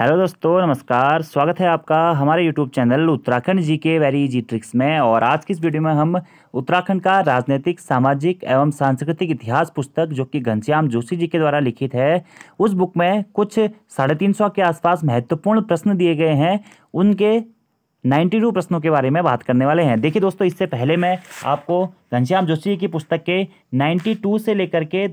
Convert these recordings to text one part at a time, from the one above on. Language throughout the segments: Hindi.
हेलो दोस्तों नमस्कार स्वागत है आपका हमारे YouTube channel Uttarakhand G K very जी ट्रिक्स में और आज की इस वीडियो में हम उत्तराखंड का राजनीतिक सामाजिक एवं सांस्कृतिक इतिहास पुस्तक जो कि घनश्याम जोशी जी के द्वारा लिखित है उस बुक में कुछ साढ़े तीन सौ के आसपास महत्वपूर्ण प्रश्न दिए गए हैं उनके नाइन्टी टू प्रश्नों के बारे में बात करने वाले हैं देखिए दोस्तों इससे पहले मैं आपको घनश्याम जोशी की पुस्तक के नाइन्टी टू से लेकर के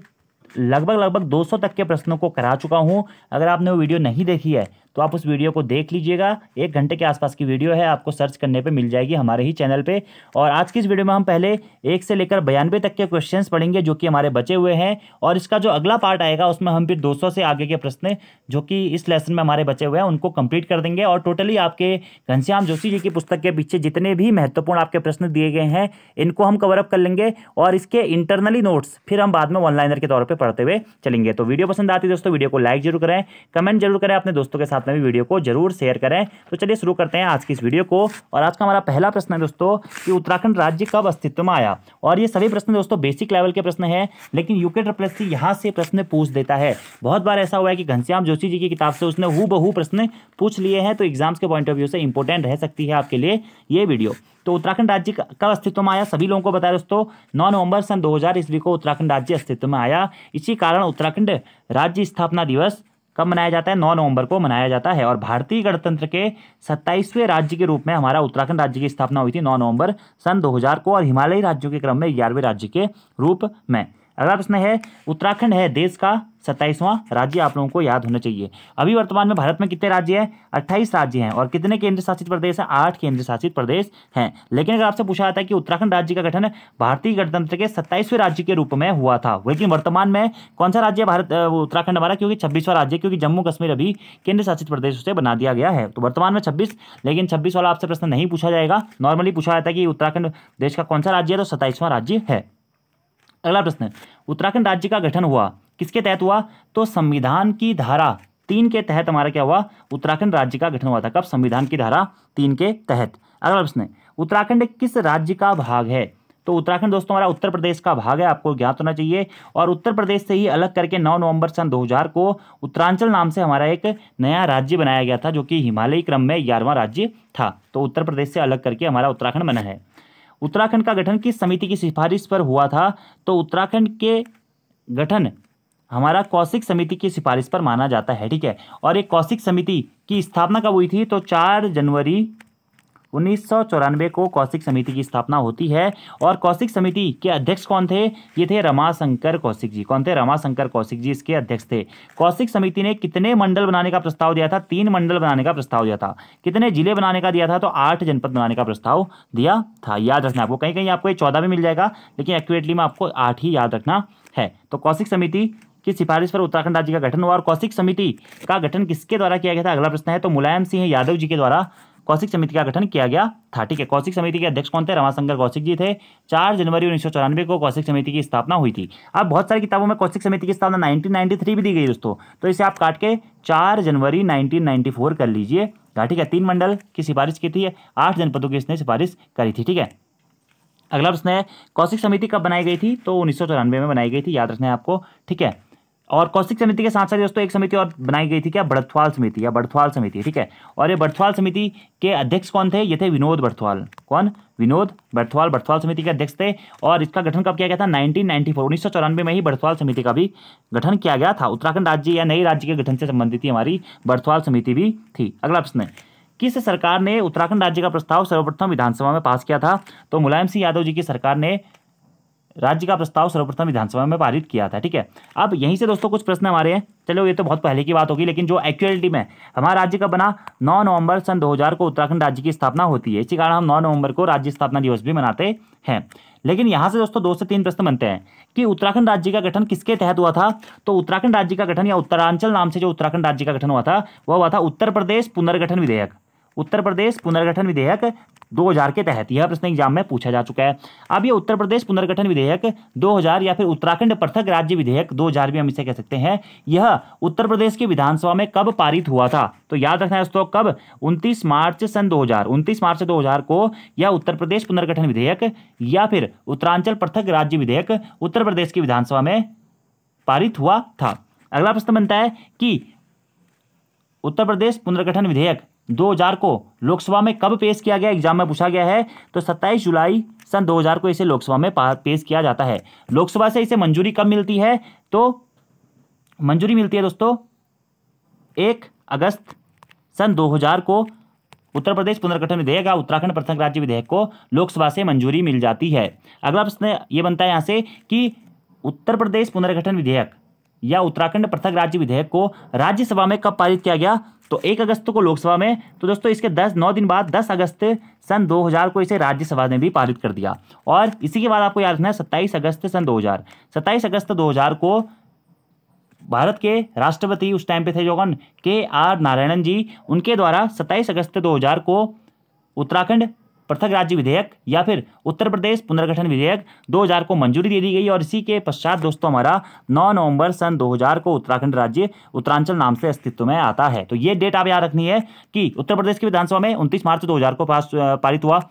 लगभग लगभग 200 तक के प्रश्नों को करा चुका हूं अगर आपने वो वीडियो नहीं देखी है तो आप उस वीडियो को देख लीजिएगा एक घंटे के आसपास की वीडियो है आपको सर्च करने पर मिल जाएगी हमारे ही चैनल पर और आज की इस वीडियो में हम पहले एक से लेकर बयानवे तक के क्वेश्चन पढ़ेंगे जो कि हमारे बचे हुए हैं और इसका जो अगला पार्ट आएगा उसमें हम फिर दो से आगे के प्रश्न जो कि इस लेसन में हमारे बचे हुए हैं उनको कंप्लीट कर देंगे और टोटली आपके घनश्याम जोशी जी की पुस्तक के पीछे जितने भी महत्वपूर्ण आपके प्रश्न दिए गए हैं इनको हम कवरअप कर लेंगे और इसके इंटरनली नोट्स फिर हम बाद में ऑनलाइनर के तौर पर पढ़ते हुए चलेंगे तो वीडियो पसंद आती है दोस्तों वीडियो को लाइक जरूर करें कमेंट जरूर करें अपने दोस्तों के साथ साथ में भी वीडियो को जरूर शेयर करें तो चलिए शुरू करते हैं आज की इस वीडियो को और आज का हमारा पहला प्रश्न है दोस्तों कि उत्तराखंड राज्य कब अस्तित्व में आया और ये सभी प्रश्न दोस्तों बेसिक लेवल के प्रश्न है लेकिन यूके ट्रिपल सी यहाँ से प्रश्न पूछ देता है बहुत बार ऐसा हुआ है कि घनश्याम जोशी जी की किताब से उसने हु बहु प्रश्न पूछ लिए हैं तो एग्जाम्स के पॉइंट ऑफ व्यू से इंपॉर्टेंट रह सकती है आपके लिए ये वीडियो तो उत्तराखंड राज्य कब अस्तित्व में आया सभी लोगों को बताया दोस्तों 9 नवंबर सन 2000 ईस्वी को उत्तराखंड राज्य अस्तित्व में आया इसी कारण उत्तराखंड राज्य स्थापना दिवस कब मनाया जाता है नौ नवंबर को मनाया जाता है और भारतीय गणतंत्र के सत्ताईसवें राज्य के रूप में हमारा उत्तराखंड राज्य की स्थापना हुई थी नौ नवंबर सन 2000 को और हिमालयी राज्यों के क्रम में ग्यारहवें राज्य के रूप में अगला प्रश्न है उत्तराखंड है देश का सत्ताईसवां राज्य आप लोगों को याद होना चाहिए अभी वर्तमान में भारत में कितने राज्य हैं अट्ठाईस राज्य हैं और कितने केंद्र शासित प्रदेश हैं आठ केंद्र शासित प्रदेश हैं लेकिन अगर आपसे पूछा जाता है कि उत्तराखंड राज्य का गठन भारतीय गणतंत्र के सत्ताईसवें राज्य के रूप में हुआ था लेकिन वर्तमान में कौन सा राज्य भारत उत्तराखंड हमारा क्योंकि छब्बीसवां राज्य क्योंकि जम्मू कश्मीर अभी केंद्र शासित प्रदेश से बना दिया गया है तो वर्तमान में छब्बीस लेकिन छब्बीस वाला आपसे प्रश्न नहीं पूछा जाएगा नॉर्मली पूछा जाता है कि उत्तराखंड देश का कौन सा राज्य है तो सत्ताईसवां राज्य है अगला प्रश्न उत्तराखंड राज्य का गठन हुआ किसके तहत हुआ तो संविधान की धारा तीन के तहत हमारा क्या हुआ उत्तराखंड राज्य का गठन हुआ था कब संविधान की धारा तीन के तहत अगला प्रश्न उत्तराखंड किस राज्य का भाग है तो उत्तराखंड दोस्तों हमारा उत्तर प्रदेश का भाग है आपको ज्ञात होना चाहिए और उत्तर प्रदेश से ही अलग करके 9 नवंबर सन 2000 को उत्तरांचल नाम से हमारा एक नया राज्य बनाया गया था जो कि हिमालयी क्रम में ग्यारहवां राज्य था तो उत्तर प्रदेश से अलग करके हमारा उत्तराखंड बना है उत्तराखंड का गठन किस समिति की सिफारिश पर हुआ था तो उत्तराखंड के गठन हमारा कौशिक समिति की सिफारिश पर माना जाता है ठीक है और एक कौशिक समिति की स्थापना कब हुई थी तो चार जनवरी उन्नीस को कौशिक समिति की स्थापना होती है और कौशिक समिति के अध्यक्ष कौन थे ये थे रमाशंकर कौशिक जी कौन थे रमाशंकर कौशिक जी इसके अध्यक्ष थे कौशिक समिति ने कितने मंडल बनाने का प्रस्ताव दिया था तीन मंडल बनाने का प्रस्ताव दिया था कितने जिले बनाने का दिया था तो आठ जनपद बनाने का प्रस्ताव दिया था याद रखना आपको कहीं कहीं आपको ये चौदह भी मिल जाएगा लेकिन एक्यूरेटली में आपको आठ ही याद रखना है तो कौशिक समिति की सिफारिश पर उत्तराखंड राज्य का गठन हुआ और कौशिक समिति का गठन किसके द्वारा किया गया था अगला प्रश्न है तो मुलायम सिंह यादव जी के द्वारा कौशिक समिति का गठन किया गया था ठीक है कौशिक समिति के अध्यक्ष कौन थे रमाशंकर कौशिक जी थे चार जनवरी उन्नीस सौ चौरानवे को कौशिक समिति की स्थापना हुई थी अब बहुत सारी किताबों में कौशिक समिति की स्थापना 1993 भी दी गई दोस्तों तो इसे आप काट के चार जनवरी 1994 कर लीजिए हाँ, ठीक है तीन मंडल की सिफारिश की थी आठ जनपदों की इसने सिफारिश करी थी ठीक है अगला प्रश्न है कौशिक समिति कब बनाई गई थी तो उन्नीस में बनाई गई थी याद रखना है आपको ठीक है और कौशिक समिति के साथ साथ दोस्तों एक समिति और बनाई गई थी क्या बड़थवाल समिति या बड़थवाल समिति ठीक है और ये बड़थवाल समिति के अध्यक्ष कौन थे ये थे विनोद बड़थवाल कौन विनोद बड़थवाल बड़थवाल समिति के अध्यक्ष थे और इसका गठन कब किया गया था नाइनटीन नाइनटी फोर उन्नीस सौ चौरानवे में ही बड़थवाल समिति का भी गठन किया गया था उत्तराखंड राज्य या नई राज्य के गठन से संबंधित ही हमारी बड़थवाल समिति भी थी अगला प्रश्न है किस सरकार ने उत्तराखंड राज्य का प्रस्ताव सर्वप्रथम विधानसभा में पास किया था तो मुलायम सिंह यादव जी की सरकार ने राज्य का प्रस्ताव सर्वप्रथम विधानसभा में पारित किया था ठीक है अब यहीं से दोस्तों कुछ प्रश्न हमारे हैं चलो ये तो बहुत पहले की बात होगी लेकिन जो एक्चुअलिटी में हमारा राज्य का बना 9 नवंबर सन 2000 को उत्तराखंड राज्य की स्थापना होती है इसी कारण हम 9 नवंबर को राज्य स्थापना दिवस भी मनाते हैं लेकिन यहाँ से दोस्तों दो से तीन प्रश्न बनते हैं कि उत्तराखंड राज्य का गठन किसके तहत हुआ था तो उत्तराखंड राज्य का गठन या उत्तरांचल नाम से जो उत्तराखंड राज्य का गठन हुआ था वह हुआ था उत्तर प्रदेश पुनर्गठन विधेयक उत्तर प्रदेश पुनर्गठन विधेयक 2000 के तहत यह प्रश्न एग्जाम में पूछा जा चुका है अब यह उत्तर प्रदेश पुनर्गठन विधेयक 2000 या फिर उत्तराखंड पृथक राज्य विधेयक 2000 भी हम इसे कह सकते हैं यह उत्तर प्रदेश की विधानसभा में कब पारित हुआ था तो याद रखना दोस्तों कब 29 मार्च सन 2000 29 मार्च 2000 को यह उत्तर प्रदेश पुनर्गठन विधेयक या फिर उत्तरांचल पृथक राज्य विधेयक उत्तर प्रदेश की विधानसभा में पारित हुआ था अगला प्रश्न बनता है कि उत्तर प्रदेश पुनर्गठन विधेयक 2000 को लोकसभा में कब पेश किया गया एग्जाम में पूछा गया है तो 27 जुलाई सन 2000 को इसे लोकसभा में पेश किया जाता है लोकसभा से इसे मंजूरी कब मिलती है तो मंजूरी मिलती है दोस्तों एक अगस्त सन 2000 को उत्तर प्रदेश पुनर्गठन विधेयक या उत्तराखंड प्रथम राज्य विधेयक को लोकसभा से मंजूरी मिल जाती है अगला प्रश्न ये बनता है यहाँ से कि उत्तर प्रदेश पुनर्गठन विधेयक या उत्तराखंड पृथक राज्य विधेयक को राज्यसभा में कब पारित किया गया तो एक अगस्त को लोकसभा में तो दोस्तों इसके दस नौ दिन बाद दस अगस्त सन 2000 को इसे राज्यसभा ने भी पारित कर दिया और इसी के बाद आपको याद रखना है सत्ताईस अगस्त सन 2000 सत्ताईस अगस्त 2000 को भारत के राष्ट्रपति उस टाइम पे थे जो के आर नारायणन जी उनके द्वारा सत्ताईस अगस्त 2000 को उत्तराखंड पृथक राज्य विधेयक या फिर उत्तर प्रदेश पुनर्गठन विधेयक 2000 को मंजूरी दे दी गई और इसी के पश्चात दोस्तों हमारा 9 नवंबर सन 2000 को उत्तराखंड राज्य उत्तरांचल नाम से अस्तित्व में आता है तो ये डेट आप याद रखनी है कि उत्तर प्रदेश की विधानसभा में उनतीस मार्च दो को पास पारित हुआ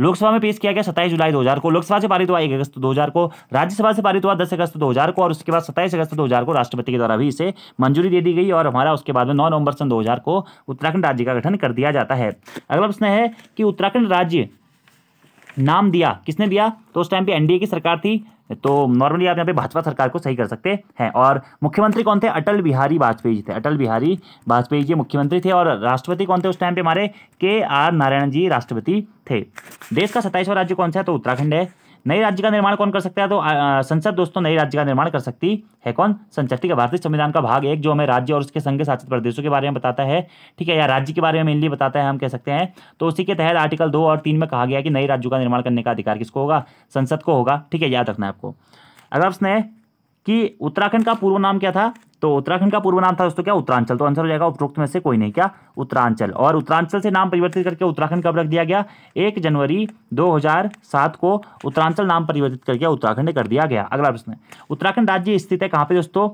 लोकसभा में पेश किया गया सत्ताईस जुलाई 2000 को लोकसभा से पारित हुआ एक अगस्त 2000 को राज्यसभा से पारित हुआ दस अगस्त 2000 को और उसके बाद सत्ताईस अगस्त 2000 को राष्ट्रपति के द्वारा भी इसे मंजूरी दे दी गई और हमारा उसके बाद में नौ नवंबर सन 2000 को उत्तराखंड राज्य का गठन कर दिया जाता है अगला प्रश्न है कि उत्तराखंड राज्य नाम दिया किसने दिया तो उस टाइम पे एनडीए की सरकार थी तो नॉर्मली आप यहाँ पे भाजपा सरकार को सही कर सकते हैं और मुख्यमंत्री कौन थे अटल बिहारी वाजपेयी जी थे अटल बिहारी वाजपेयी जी मुख्यमंत्री थे और राष्ट्रपति कौन थे उस टाइम पे हमारे के आर नारायण जी राष्ट्रपति थे देश का सत्ताईसवां राज्य कौन सा है तो उत्तराखंड है नए राज्य का निर्माण कौन कर सकता है तो संसद दोस्तों नए राज्य का निर्माण कर सकती है कौन संसद ठीक है भारतीय संविधान का भाग एक जो हमें राज्य और उसके संघ शासित प्रदेशों के बारे में बताता है ठीक है या राज्य के बारे में मेनली बताता है हम कह सकते हैं तो उसी के तहत आर्टिकल दो और तीन में कहा गया कि नए राज्यों का निर्माण करने का अधिकार किसको होगा संसद को होगा ठीक है याद रखना है आपको अगला प्रश्न है कि उत्तराखंड का पूर्व नाम क्या था तो उत्तराखंड का पूर्व नाम था दोस्तों क्या उत्तरांचल तो आंसर हो जाएगा उपरोक्त में से कोई नहीं क्या उत्तरांचल और उत्तरांचल से नाम परिवर्तित करके उत्तराखंड कब रख दिया गया एक जनवरी 2007 को उत्तरांचल नाम परिवर्तित करके उत्तराखंड कर दिया गया अगला प्रश्न उत्तराखंड राज्य स्थित है कहाँ पे दोस्तों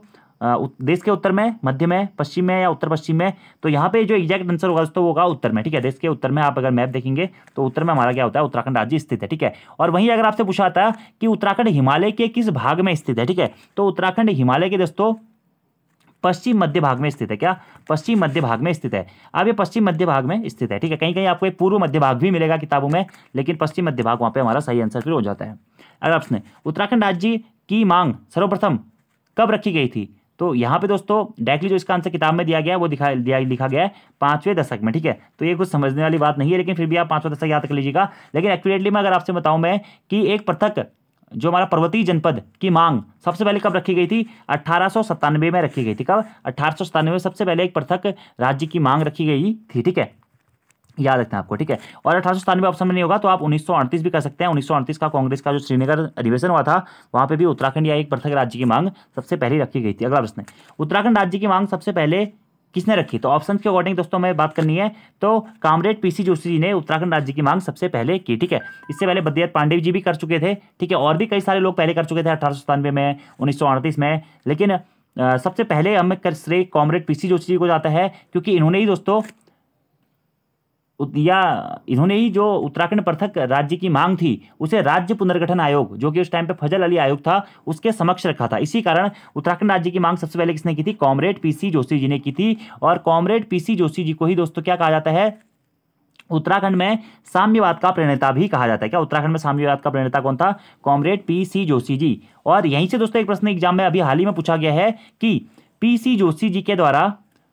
देश के उत्तर में मध्य में पश्चिम में या उत्तर पश्चिम में तो यहाँ पे जो एग्जैक्ट आंसर होगा दोस्तों वो होगा उत्तर में ठीक है देश के उत्तर में आप अगर मैप देखेंगे तो उत्तर में हमारा क्या होता है उत्तराखंड राज्य स्थित है ठीक है और वहीं अगर आपसे पूछा था कि उत्तराखंड हिमालय के किस भाग में स्थित है ठीक है तो उत्तराखंड हिमालय के दोस्तों पश्चिम मध्य भाग में स्थित है क्या पश्चिम मध्य भाग में स्थित है अब ये पश्चिम मध्य भाग में स्थित है ठीक है कहीं कहीं आपको एक पूर्व मध्य भाग भी मिलेगा किताबों में लेकिन पश्चिम मध्य भाग वहाँ पर हमारा सही आंसर फिर हो जाता है अगर आपने उत्तराखंड राज्य की मांग सर्वप्रथम कब रखी गई थी तो यहाँ पे दोस्तों डायरेक्टली जो इसका आंसर किताब में दिया गया है वो दिखा दिया लिखा गया है पांचवें दशक में ठीक है तो ये कुछ समझने वाली बात नहीं है लेकिन फिर भी आप पांचवें दशक याद कर लीजिएगा लेकिन एक्यूरेटली मैं अगर आपसे बताऊं मैं कि एक पृथक जो हमारा पर्वतीय जनपद की मांग सबसे पहले कब रखी गई थी अट्ठारह में रखी गई थी कब अट्ठारह में सबसे पहले एक पृथक राज्य की मांग रखी गई थी ठीक है याद रखना आपको ठीक है और अठारह ऑप्शन में नहीं होगा तो आप उन्नीस भी कर सकते हैं उन्नीस का कांग्रेस का जो श्रीनगर अधिवेशन हुआ था वहां पे भी उत्तराखंड या एक पृथक राज्य की मांग सबसे पहले रखी गई थी अगला प्रश्न उत्तराखंड राज्य की मांग सबसे पहले किसने रखी तो ऑप्शन के अकॉर्डिंग दोस्तों मैं बात करनी है तो कामरेड पीसी जोशी जी ने उत्तराखंड राज्य की मांग सबसे पहले की ठीक है इससे पहले बद्रीनाथ पांडे जी भी कर चुके थे ठीक है और भी कई सारे लोग पहले कर चुके थे अठारह में उन्नीस में लेकिन सबसे पहले हमें कर श्रेय कॉमरेड पीसी जोशी जी को जाता है क्योंकि इन्होंने ही दोस्तों या इन्होंने ही जो उत्तराखंड पृथक राज्य की मांग थी उसे राज्य पुनर्गठन आयोग जो कि उस टाइम पे फजल अली आयोग था उसके समक्ष रखा था इसी कारण उत्तराखंड राज्य की मांग सबसे पहले किसने की थी कॉमरेड पीसी जोशी जी ने की थी और कॉमरेड पीसी जोशी जी को ही दोस्तों क्या कहा जाता है उत्तराखंड में साम्यवाद का प्रणेता भी कहा जाता है क्या उत्तराखंड में साम्यवाद का प्रणेता कौन था comrade P C Joshi ji और यहीं से दोस्तों एक प्रश्न एग्जाम में अभी हाल ही में पूछा गया है कि पी सी जोशी जी के द्वारा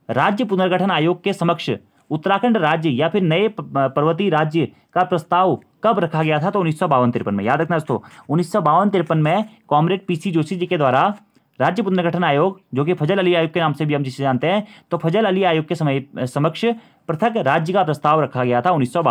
राज्य पुनर्गठन आयोग के समक्ष उत्तराखंड राज्य या फिर नए पर्वतीय राज्य का प्रस्ताव कब रखा गया था तो उन्नीस सौ में याद रखना दोस्तों उन्नीस सौ में कॉमरेड पीसी जोशी जी के द्वारा राज्य पुनर्गठन आयोग जो कि फजल अली आयोग के नाम से भी हम जिसे जानते हैं तो फजल अली आयोग के समय समक्ष पृथक राज्य का प्रस्ताव रखा गया था उन्नीस सौ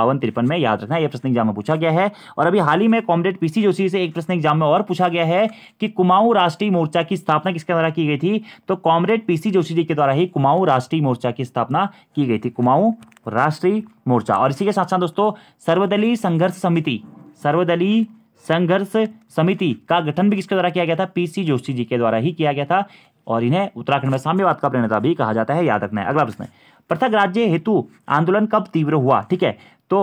में याद रखना यह प्रश्न एग्जाम में पूछा गया है और अभी हाल ही में कॉमरेड पीसी जोशी से एक प्रश्न एग्जाम में और पूछा गया है कि कुमाऊं राष्ट्रीय मोर्चा की स्थापना किसके द्वारा की गई थी तो कॉमरेड पीसी जोशी जी के द्वारा ही कुमाऊं राष्ट्रीय मोर्चा की स्थापना की गई थी कुमाऊं राष्ट्रीय मोर्चा और इसी के साथ साथ दोस्तों सर्वदलीय संघर्ष समिति सर्वदलीय संघर्ष समिति का गठन भी किसके द्वारा किया गया था पीसी जोशी जी के द्वारा ही किया गया था और इन्हें उत्तराखंड में साम्यवाद का प्रणेता भी कहा जाता है याद रखना है अगला प्रश्न पृथक राज्य हेतु आंदोलन कब तीव्र हुआ ठीक है तो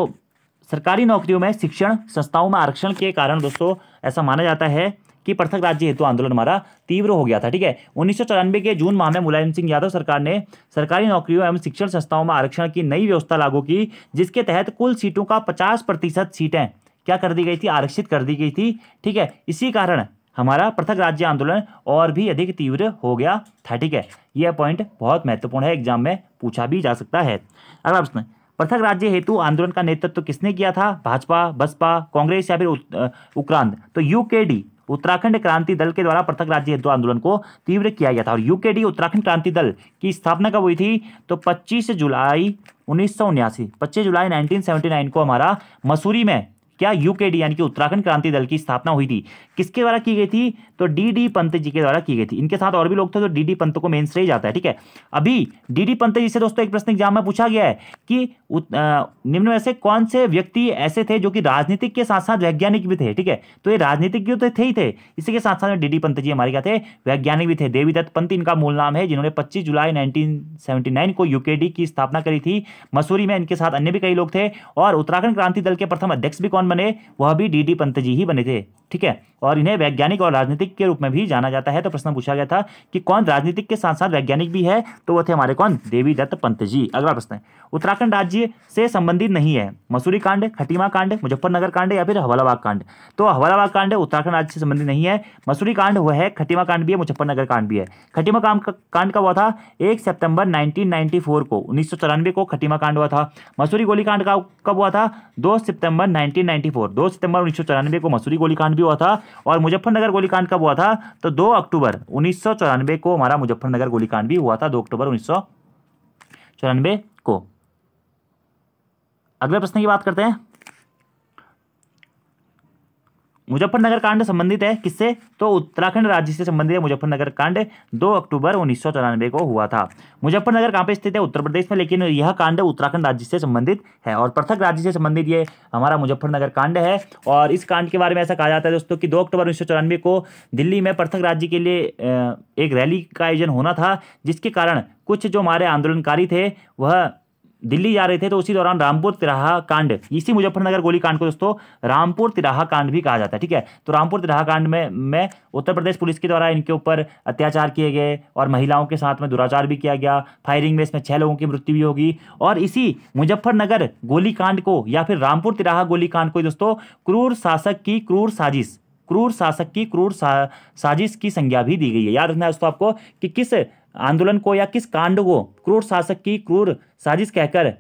सरकारी नौकरियों में शिक्षण संस्थाओं में आरक्षण के कारण दोस्तों ऐसा माना जाता है कि पृथक राज्य हेतु आंदोलन हमारा तीव्र हो गया था ठीक है उन्नीस के जून माह में मुलायम सिंह यादव सरकार ने सरकारी नौकरियों एवं शिक्षण संस्थाओं में आरक्षण की नई व्यवस्था लागू की जिसके तहत कुल सीटों का पचास प्रतिशत सीटें क्या कर दी गई थी आरक्षित कर दी गई थी ठीक है इसी कारण हमारा पृथक राज्य आंदोलन और भी अधिक तीव्र हो गया था ठीक है यह पॉइंट बहुत महत्वपूर्ण है एग्जाम में पूछा भी जा सकता है अगला प्रश्न पृथक राज्य हेतु आंदोलन का नेतृत्व तो किसने किया था भाजपा बसपा कांग्रेस या फिर उक्रांत तो यूकेडी उत्तराखंड क्रांति दल के द्वारा पृथक राज्य हेतु आंदोलन को तीव्र किया गया था और यूकेडी उत्तराखंड क्रांति दल की स्थापना कब हुई थी तो 25 जुलाई उन्नीस सौ पच्चीस जुलाई 1979 को हमारा मसूरी में क्या यूकेडी यानी कि उत्तराखंड क्रांति दल की स्थापना हुई थी किसके द्वारा की गई थी तो डी डी पंत जी के द्वारा की गई थी इनके साथ और भी लोग थे तो डी डी पंत को मेन स्टेज जाता है ठीक है अभी डी डी पंत जी से दोस्तों एक प्रश्न एग्जाम में पूछा गया है कि निम्न में से कौन से व्यक्ति ऐसे थे जो कि राजनीतिक के साथ साथ वैज्ञानिक भी थे ठीक है तो ये राजनीतिज्ञ तो थे ही थे इसी के साथ साथ डी डी पंत जी हमारे क्या थे वैज्ञानिक भी थे देवीदत्त पंत इनका मूल नाम है जिन्होंने पच्चीस जुलाई नाइनटीन को डी की स्थापना करी थी मसूरी में इनके साथ अन्य भी कई लोग थे और उत्तराखंड क्रांति दल के प्रथम अध्यक्ष भी कौन बने वह भी डी डी पंत जी ही बने थे ठीक है और इन्हें वैज्ञानिक और राजनीतिक के रूप में भी जाना जाता है तो प्रश्न पूछा गया था कि कौन राजनीतिक के साथ साथ वैज्ञानिक भी है तो वो थे हमारे कौन देवी दत्त पंत जी अगला प्रश्न उत्तराखंड राज्य से संबंधित नहीं है मसूरी कांड खटीमा कांड मुजफ्फरनगर कांड या फिर हवालाबाग कांड तो हवालाबाग कांड उत्तराखंड राज्य से संबंधित नहीं है मसूरी कांड वह है खटीमा कांड भी है मुजफ्फरनगर कांड भी है खटीमा कांड का हुआ था एक सितंबर नाइनटीन को उन्नीस को खटीमा कांड हुआ था मसूरी गोली कांड का कब हुआ था दो सितंबर फोर दो सितंबर उन्नीस को मसूरी गोली कांड भी हुआ था और मुजफ्फरनगर गोलीकांड कब हुआ था तो दो अक्टूबर उन्नीस को हमारा मुजफ्फरनगर गोलीकांड भी हुआ था दो अक्टूबर उन्नीस को अगले प्रश्न की बात करते हैं मुजफ्फरनगर कांड संबंधित है किससे तो उत्तराखंड राज्य से संबंधित है मुजफ्फरनगर कांड दो अक्टूबर उन्नीस को हुआ था मुजफ्फरनगर कहाँ पे स्थित है उत्तर प्रदेश में लेकिन यह कांड उत्तराखंड राज्य से संबंधित है और पृथक राज्य से संबंधित ये हमारा मुजफ्फरनगर कांड है और इस कांड के बारे में ऐसा कहा जाता है दोस्तों कि दो अक्टूबर उन्नीस को दिल्ली में पृथक राज्य के लिए एक रैली का आयोजन होना था जिसके कारण कुछ जो हमारे आंदोलनकारी थे वह दिल्ली जा रहे थे तो उसी दौरान रामपुर तिराहा कांड इसी मुजफ्फरनगर गोलीकांड को दोस्तों रामपुर तिराहा कांड भी कहा जाता है ठीक है तो रामपुर तिराहा कांड में मैं उत्तर प्रदेश पुलिस के द्वारा इनके ऊपर अत्याचार किए गए और महिलाओं के साथ में दुराचार भी किया गया फायरिंग में इसमें छह लोगों की मृत्यु भी होगी और इसी मुजफ्फरनगर गोलीकांड को या फिर रामपुर तिराहा गोलीकांड को दोस्तों क्रूर शासक की क्रूर साजिश क्रूर शासक की क्रूर साजिश की संज्ञा भी दी गई है याद रखना दोस्तों आपको कि किस आंदोलन को या किस कांड को क्रूर शासक की क्रूर साजिश कहकर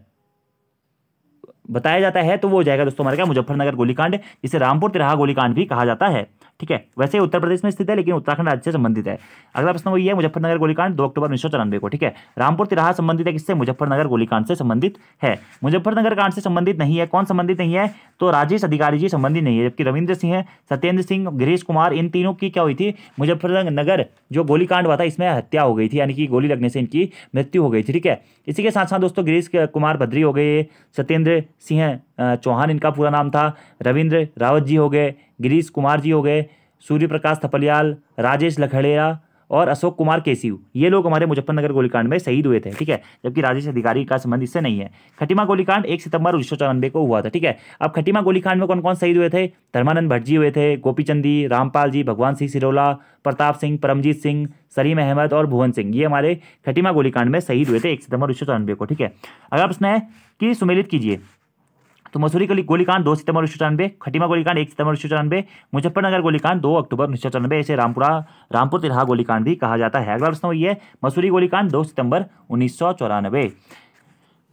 बताया जाता है तो वो हो जाएगा दोस्तों हमारे क्या मुजफ्फरनगर गोलीकांड जिसे रामपुर तिराहा गोलीकांड भी कहा जाता है ठीक है वैसे उत्तर प्रदेश में स्थित है लेकिन उत्तराखंड राज्य से संबंधित है अगला प्रश्न वो ये है मुजफ्फरनगर गोलीकांड दो अक्टूबर उन्नीस को ठीक है रामपुर तिराहा संबंधित है किससे मुजफ्फरनगर गोलीकांड से संबंधित है मुजफ्फरनगर कांड से संबंधित नहीं है कौन संबंधित नहीं है तो राजेश अधिकारी जी संबंधित नहीं है जबकि रविंद्र सिंह सत्येंद्र सिंह गिरीश कुमार इन तीनों की क्या हुई थी मुजफ्फरनगर जो गोलीकांड हुआ था इसमें हत्या हो गई थी यानी कि गोली लगने से इनकी मृत्यु हो गई थी ठीक है इसी के साथ साथ दोस्तों गिरीश कुमार भद्री हो गए सत्येंद्र सिंह चौहान इनका पूरा नाम था रविंद्र रावत जी हो गए गिरीश कुमार जी हो गए सूर्य प्रकाश थपलियाल राजेश लखड़ेरा और अशोक कुमार केसीव ये लोग हमारे मुजफ्फरनगर गोलीकांड में शहीद हुए थे ठीक है जबकि राजेश अधिकारी का संबंध इससे नहीं है खटीमा गोलीकांड एक सितंबर उन्नीस को हुआ था ठीक है अब खटीमा गोलीकांड में कौन कौन शहीद हुए थे धर्मानंद भट्ट जी हुए थे गोपीचंदी रामपाल जी भगवान सिंह सिरोला प्रताप सिंह परमजीत सिंह सलीम अहमद और भुवन सिंह ये हमारे खटीमा गोलीकांड में शहीद हुए थे एक सितंबर उन्नीस को ठीक है अगला प्रश्न है कि सुमेलित कीजिए तो मसूरी गोलीकांड दो सितंबर उन्नीस सौ चौरानवे खटीमा गोलीकांड एक सितंबर उन्नीस सौ चौरानवे मुजफ्फरनगर गोलीकांड दो अक्टूबर उन्नीस सौ चौरानवे इसे रामपुरा रामपुर तिरहा गोलीकांड भी कहा जाता है अगला प्रश्न वही है मसूरी गोलीकांड दो सितंबर उन्नीस सौ चौरानवे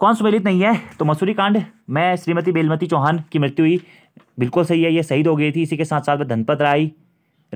कौन सुमेलित नहीं है तो मसूरी कांड में श्रीमती बेलमती चौहान की मृत्यु हुई बिल्कुल सही है ये शहीद हो गई थी इसी के साथ साथ में धनपत राय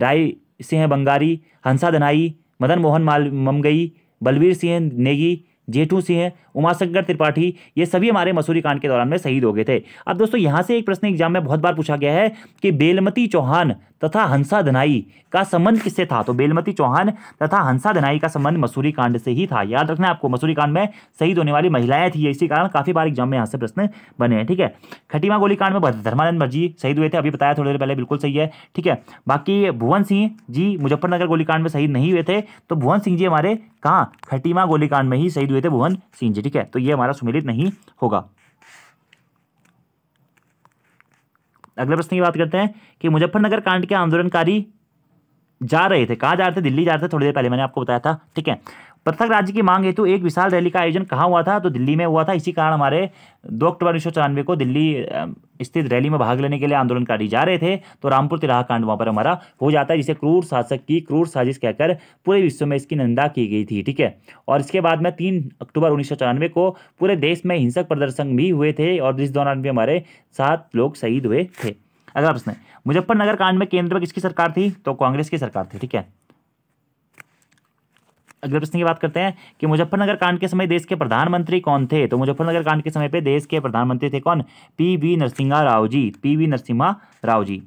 राय सिंह बंगारी हंसा धनाई मदन मोहन माल ममगई बलवीर सिंह नेगी जेठू सिंह उमाशंकर त्रिपाठी ये सभी हमारे मसूरी कांड के दौरान में शहीद हो गए थे अब दोस्तों यहाँ से एक प्रश्न एग्जाम में बहुत बार पूछा गया है कि बेलमती चौहान तथा हंसा धनाई का संबंध किससे था तो बेलमती चौहान तथा हंसा धनाई का संबंध मसूरी कांड से ही था याद रखना आपको मसूरी कांड में शहीद होने वाली महिलाएं थी इसी कारण काफी बार एग्जाम में यहाँ से प्रश्न बने हैं ठीक है खटीमा गोली कांड में धर्मानंद मर्जी शहीद हुए थे अभी बताया थोड़ी देर पहले बिल्कुल सही है ठीक है बाकी भुवन सिंह जी मुजफ्फरनगर गोलीकांड में शहीद नहीं हुए थे तो भुवन सिंह जी हमारे कहा खटीमा गोलीकांड में ही शहीद हुए थे भुवन सिंह जी ठीक है तो ये हमारा सुमेलित नहीं होगा अगले प्रश्न की बात करते हैं कि मुजफ्फरनगर कांड के आंदोलनकारी जा रहे थे कहाँ जा रहे थे दिल्ली जा रहे थे थोड़ी देर पहले मैंने आपको बताया था ठीक है पृथक राज्य की मांग हेतु एक विशाल रैली का आयोजन कहाँ हुआ था तो दिल्ली में हुआ था इसी कारण हमारे दो अक्टूबर उन्नीस को दिल्ली स्थित रैली में भाग लेने के लिए आंदोलनकारी जा रहे थे तो रामपुर तिराहा कांड वहाँ पर हमारा हो जाता है जिसे क्रूर शासक की क्रूर साजिश कहकर पूरे विश्व में इसकी निंदा की गई थी ठीक है और इसके बाद में तीन अक्टूबर उन्नीस को पूरे देश में हिंसक प्रदर्शन भी हुए थे और जिस दौरान भी हमारे सात लोग शहीद हुए थे अगला प्रश्न मुजफ्फरनगर कांड में केंद्र में किसकी सरकार थी तो कांग्रेस की सरकार थी ठीक है अगले प्रश्न की बात करते हैं कि मुजफ्फरनगर कांड के समय देश के प्रधानमंत्री कौन थे तो मुजफ्फरनगर कांड के समय पे देश के प्रधानमंत्री थे कौन P V Narasimha Rao ji P V Narasimha Rao ji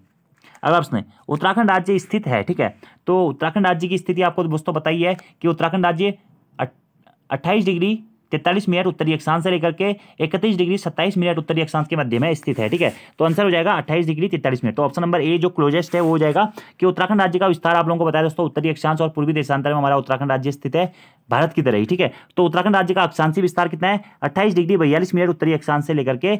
अगला प्रश्न उत्तराखंड राज्य स्थित है ठीक है तो उत्तराखंड राज्य की स्थिति आपको दोस्तों बताइए कि उत्तराखंड राज्य अट्ठाईस डिग्री तैतालीस मिनट उत्तरी अक्षांश से लेकर के इकतीस डिग्री सत्ताईस मिनट उत्तरी अक्षांश के मध्य में स्थित है ठीक है तो आंसर हो जाएगा अट्ठाईस डिग्री तैतालीस मिनट तो ऑप्शन नंबर ए जो क्लोजेस्ट है वो हो जाएगा कि उत्तराखंड राज्य का विस्तार आप लोगों को बताया दोस्तों उत्तरी अक्षांश और पूर्वी देशांतर में हमारा उत्तराखंड राज्य स्थित है भारत की तरह ही ठीक है तो उत्तराखंड राज्य का अक्षांशी विस्तार कितना है अट्ठाईस डिग्री बयालीस मिनट उत्तरी अक्षांश से लेकर के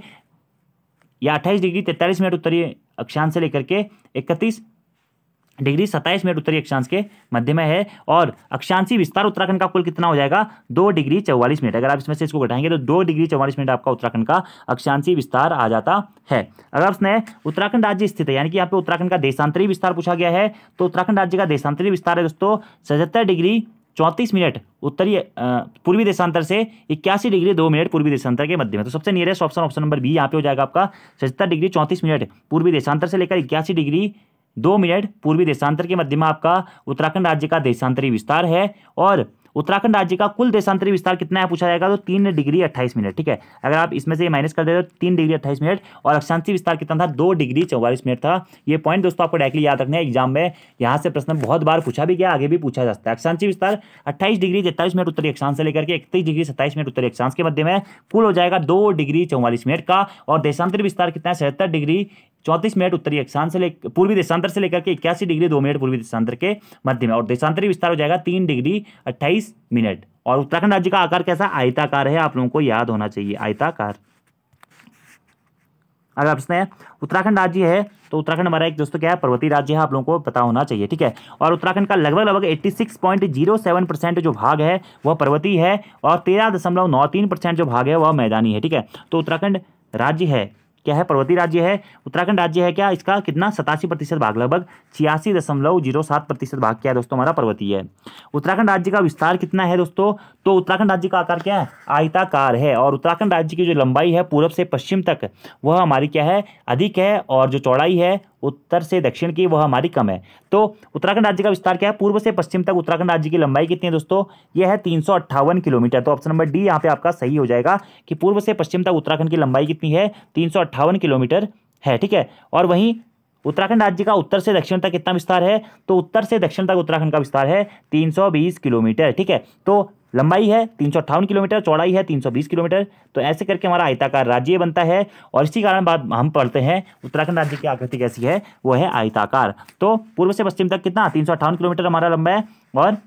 या अट्ठाईस डिग्री तैतालीस मिनट उत्तरी अक्षांश से लेकर के इकतीस डिग्री सत्ताईस मिनट उत्तरी अक्षांश के मध्य में है और अक्षांशी विस्तार उत्तराखंड का कुल कितना हो जाएगा दो डिग्री चौवालीस मिनट अगर आप इसमें से इसको घटाएंगे तो दो डिग्री चौवालीस मिनट आपका उत्तराखंड का अक्षांशी विस्तार आ जाता है अगर उसने उत्तराखंड राज्य स्थित है यानी कि यहाँ पे उत्तराखंड का देशांतरी विस्तार पूछा गया है तो उत्तराखंड राज्य का देशांतरी विस्तार है दोस्तों सतहत्तर डिग्री चौंतीस मिनट उत्तरी पूर्वी देशांतर से इक्यासी डिग्री दो मिनट पूर्वी देशांतर के मध्य में तो सबसे nearest option option number B यहाँ पे हो जाएगा आपका सतहत्तर डिग्री चौंतीस मिनट पूर्वी देशांतर से लेकर इक्यासी डिग्री दो मिनट पूर्वी देशांतर के मध्य में आपका उत्तराखंड राज्य का देशांतरी विस्तार है और उत्तराखंड राज्य का कुल देशांतरी विस्तार कितना है पूछा जाएगा तो तीन डिग्री अट्ठाईस मिनट ठीक है अगर आप इसमें से माइनस कर दे तो तीन डिग्री अट्ठाईस मिनट और अक्षांशी विस्तार कितना था दो डिग्री चौवालीस मिनट था ये पॉइंट दोस्तों आपको डायरेक्टली याद रखना है एग्जाम में यहाँ से प्रश्न बहुत बार पूछा भी गया आगे भी पूछा जाता है अक्षांशी विस्तार अट्ठाईस डिग्री तैतालीस मिनट उत्तरी अक्षांश से लेकर के इकतीस डिग्री सत्ताईस मिनट उत्तरी अक्षांश के मध्य में कुल हो जाएगा दो डिग्री चौवालीस मिनट का और देशांतरी विस्तार कितना है सत्तर डिग्री चौंतीस मिनट उत्तरी अक्षांश से लेकर पूर्वी देशांतर से लेकर के इक्यासी डिग्री दो मिनट पूर्वी देशांतर के मध्य में और देशांतरी विस्तार हो जाएगा तीन डिग्री अट्ठाईस मिनट और उत्तराखंड राज्य का आकार कैसा आयताकार है आप लोगों को याद होना चाहिए आयताकार अगर प्रश्न है उत्तराखंड राज्य है तो उत्तराखंड हमारा एक दोस्तों क्या है पर्वतीय राज्य है आप लोगों को पता होना चाहिए ठीक है और उत्तराखंड का लगभग लगभग 86.07 परसेंट जो भाग है वह पर्वतीय है और तेरह दशमलव नौ तीन परसेंट जो भाग है वह मैदानी है ठीक है तो उत्तराखंड राज्य है क्या है पर्वतीय राज्य है उत्तराखंड राज्य है क्या इसका कितना सतासी प्रतिशत भाग लगभग छियासी दशमलव जीरो सात प्रतिशत भाग क्या है दोस्तों हमारा पर्वतीय है उत्तराखंड राज्य का विस्तार कितना है दोस्तों तो उत्तराखंड राज्य का आकार क्या है आयताकार है और उत्तराखंड राज्य की जो लंबाई है पूर्व से पश्चिम तक वह हमारी क्या है अधिक है और जो चौड़ाई है उत्तर से दक्षिण की वह हमारी कम है तो उत्तराखंड राज्य का विस्तार क्या है पूर्व से पश्चिम तक उत्तराखंड राज्य की लंबाई कितनी है दोस्तों यह है तीन किलोमीटर तो ऑप्शन नंबर डी यहाँ पे आपका सही हो जाएगा कि पूर्व से पश्चिम तक उत्तराखंड की लंबाई कितनी है तीन किलोमीटर है ठीक है और वहीं उत्तराखंड राज्य का उत्तर से दक्षिण तक कितना विस्तार है तो उत्तर से दक्षिण तक उत्तराखंड का विस्तार है 320 किलोमीटर ठीक है तो लंबाई है तीन किलोमीटर चौड़ाई है 320 किलोमीटर तो ऐसे करके हमारा आयताकार राज्य बनता है और इसी कारण हम पढ़ते हैं उत्तराखंड राज्य की आकृति कैसी है वो है आयताकार तो पूर्व से पश्चिम तक कितना तीन किलोमीटर हमारा लंबा है और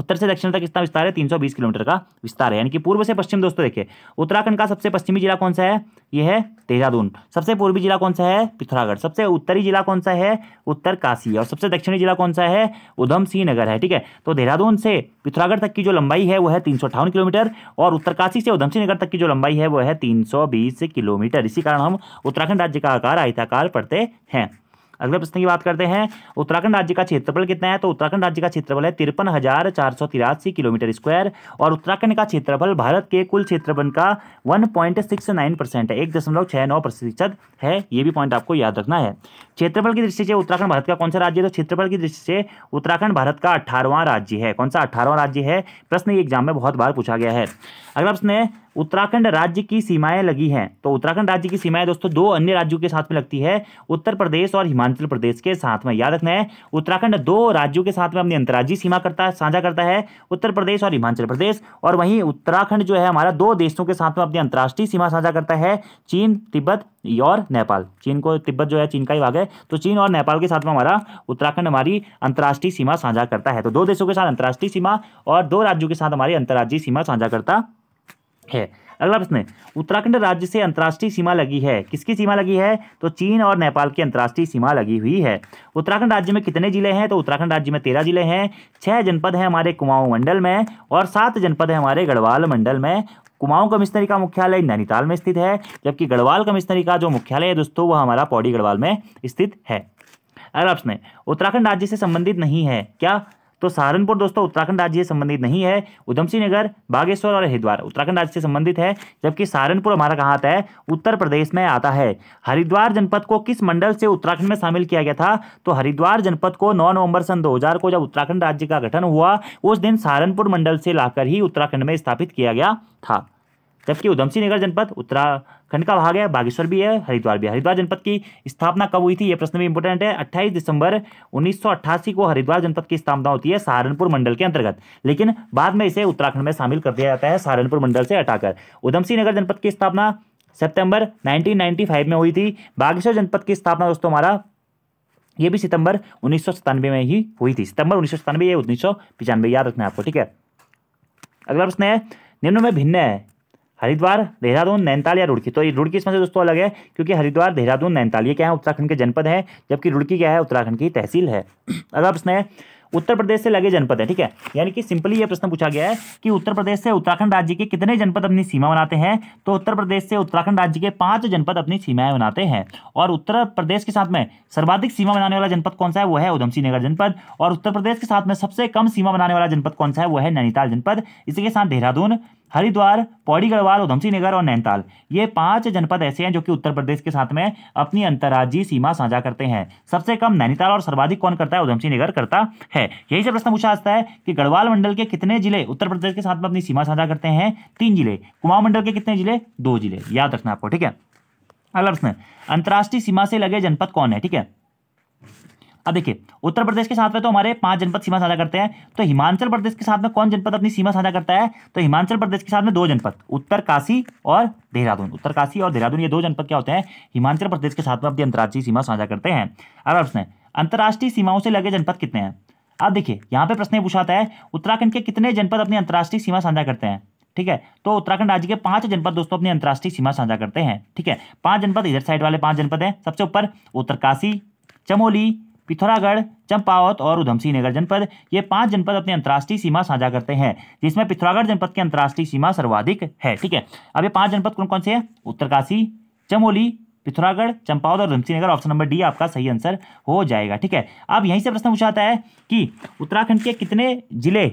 उत्तर से दक्षिण तक कितना विस्तार है बीस किलोमीटर का विस्तार है यानी कि पूर्व से पश्चिम दोस्तों देखिए उत्तराखंड का सबसे पश्चिमी जिला कौन सा है यह है देहरादून सबसे पूर्वी जिला कौन सा है पिथौरागढ़ सबसे उत्तरी जिला कौन सा है उत्तर काशी और सबसे दक्षिणी जिला कौन सा है उधम सिंह नगर है ठीक है तो देहरादून से पिथौरागढ़ तक की जो लंबाई है वह है तीन किलोमीटर और उत्तरकाशी से उधम सिंह नगर तक की जो लंबाई है वह है तीन किलोमीटर इसी कारण हम उत्तराखंड राज्य का आकार आयताकार पढ़ते हैं अगले प्रश्न की बात करते हैं उत्तराखंड राज्य का क्षेत्रफल कितना है तो उत्तराखंड राज्य का क्षेत्रफल है तिरपन हजार चार सौ तिरासी किलोमीटर स्क्वायर और उत्तराखंड का क्षेत्रफल भारत के कुल क्षेत्रफल का one point six nine percent है एक दशमलव छह नौ प्रतिशत है ये भी पॉइंट आपको याद रखना है क्षेत्रफल की दृष्टि से उत्तराखंड भारत का कौन सा राज्य है तो क्षेत्रफल की दृष्टि से उत्तराखंड भारत का अठारहवां राज्य है कौन सा अठारवां राज्य है प्रश्न एग्जाम में बहुत बार पूछा गया है अगला प्रश्न है उत्तराखंड राज्य की सीमाएं लगी हैं तो उत्तराखंड राज्य की सीमाएं दोस्तों दो अन्य राज्यों के साथ में लगती है उत्तर प्रदेश और हिमाचल प्रदेश के साथ में याद रखना है उत्तराखंड दो राज्यों के साथ में अपनी अंतर्राज्यीय सीमा करता है साझा करता है उत्तर प्रदेश और हिमाचल प्रदेश और वहीं उत्तराखंड जो है हमारा दो देशों के साथ में अपनी अंतर्राष्ट्रीय सीमा साझा करता है चीन तिब्बत और नेपाल चीन को तिब्बत जो है चीन का ही भाग है तो चीन और नेपाल के साथ में हमारा उत्तराखंड हमारी अंतर्राष्ट्रीय सीमा साझा करता है तो दो देशों के साथ अंतर्राष्ट्रीय सीमा और दो राज्यों के साथ हमारी अंतर्राज्यीय सीमा साझा करता है अगला प्रश्न उत्तराखंड राज्य से अंतर्राष्ट्रीय सीमा लगी है किसकी सीमा लगी है तो चीन और नेपाल की अंतर्राष्ट्रीय सीमा लगी हुई है उत्तराखंड राज्य में कितने जिले हैं तो उत्तराखंड राज्य में तेरह जिले हैं छह जनपद हैं हमारे कुमाऊं मंडल में और सात जनपद हैं हमारे गढ़वाल मंडल में कुमाऊं कमिश्नरी का मुख्यालय नैनीताल में स्थित है जबकि गढ़वाल कमिश्नरी का जो मुख्यालय है दोस्तों वह हमारा पौड़ी गढ़वाल में स्थित है अगला प्रश्न उत्तराखंड राज्य से संबंधित नहीं है क्या तो सहारनपुर दोस्तों उत्तराखंड राज्य से संबंधित नहीं है उधम सिंह नगर बागेश्वर और हरिद्वार उत्तराखंड राज्य से संबंधित है जबकि सहारनपुर हमारा कहाँ आता है उत्तर प्रदेश में आता है हरिद्वार जनपद को किस मंडल से उत्तराखंड में शामिल किया गया था तो हरिद्वार जनपद को नौ नवंबर सन दो को जब उत्तराखंड राज्य का गठन हुआ उस दिन सहारनपुर मंडल से लाकर ही उत्तराखंड में स्थापित किया गया था जबकि उधमसिंह नगर जनपद उत्तराखंड का भाग है बागेश्वर भी है हरिद्वार भी है हरिद्वार जनपद की स्थापना कब हुई थी यह प्रश्न भी इंपोर्टेंट है 28 दिसंबर 1988 को हरिद्वार जनपद की स्थापना होती है सहारनपुर मंडल के अंतर्गत लेकिन बाद में इसे उत्तराखंड में शामिल कर दिया जाता है सहारनपुर मंडल से हटाकर उधमसिंह नगर जनपद की स्थापना सितंबर 1995 में हुई थी बागेश्वर जनपद की स्थापना दोस्तों हमारा ये भी सितंबर उन्नीस में ही हुई थी सितंबर उन्नीस सतानवे उन्नीस याद रखना है आपको ठीक है अगला प्रश्न है निम्न में भिन्न है हरिद्वार देहरादून नैनताल या रुड़की तो ये रुड़की इसमें से दोस्तों अलग है क्योंकि हरिद्वार देहरादून नैनताल ये क्या है उत्तराखंड के जनपद है जबकि रुड़की क्या है उत्तराखंड की तहसील है अगला प्रश्न है उत्तर प्रदेश से लगे जनपद है ठीक है यानी कि सिंपली ये प्रश्न पूछा गया है कि उत्तर प्रदेश से उत्तराखंड राज्य के कितने जनपद अपनी सीमा बनाते हैं तो उत्तर प्रदेश से उत्तराखंड राज्य के पांच जनपद अपनी सीमाएं बनाते हैं और उत्तर प्रदेश के साथ में सर्वाधिक सीमा बनाने वाला जनपद कौन सा है वो है उधमसिंह नगर जनपद और उत्तर प्रदेश के साथ में सबसे कम सीमा बनाने वाला जनपद कौन सा है वो है नैनीताल जनपद इसी के साथ देहरादून हरिद्वार पौड़ी गढ़वाल उधमसिंह नगर और नैनीताल ये पांच जनपद ऐसे हैं जो कि उत्तर प्रदेश के साथ में अपनी अंतर्राज्यीय सीमा साझा करते हैं सबसे कम नैनीताल और सर्वाधिक कौन करता है उधमसिंह नगर करता है यही से प्रश्न पूछा जाता है कि गढ़वाल मंडल के कितने जिले उत्तर प्रदेश के साथ में अपनी सीमा साझा करते हैं तीन जिले कुमाऊं मंडल के कितने जिले दो जिले याद रखना आपको ठीक है अगला प्रश्न अंतर्राष्ट्रीय सीमा से लगे जनपद कौन है ठीक है अब देखिए उत्तर प्रदेश के साथ में तो हमारे पांच जनपद सीमा साझा करते हैं तो हिमाचल प्रदेश के साथ में कौन जनपद अपनी सीमा साझा करता है तो हिमाचल प्रदेश के साथ में दो जनपद उत्तरकाशी और देहरादून उत्तरकाशी और देहरादून ये दो जनपद क्या होते हैं हिमाचल प्रदेश के साथ में अपनी अंतर्राष्ट्रीय सीमा साझा करते हैं अब प्रश्न है अंतर्राष्ट्रीय सीमाओं से लगे जनपद कितने हैं अब देखिए यहाँ पे प्रश्न पूछाता है उत्तराखंड के कितने जनपद अपनी अंतर्राष्ट्रीय सीमा साझा करते हैं ठीक है तो उत्तराखंड राज्य के पांच जनपद दोस्तों अपनी अंतर्राष्ट्रीय सीमा साझा करते हैं ठीक है पांच जनपद इधर साइड वाले पांच जनपद हैं सबसे ऊपर उत्तरकाशी चमोली पिथौरागढ़ चंपावत और उधमसिंह नगर जनपद ये पांच जनपद अपनी अंतर्राष्ट्रीय सीमा साझा करते हैं जिसमें पिथौरागढ़ जनपद की अंतर्राष्ट्रीय सीमा सर्वाधिक है ठीक है अब ये पांच जनपद कौन कौन से हैं उत्तरकाशी चमोली पिथौरागढ़ चंपावत और Udham Singh Nagar option number D आपका सही आंसर हो जाएगा ठीक है अब यहीं से प्रश्न पूछा जाता है कि उत्तराखंड के कितने जिले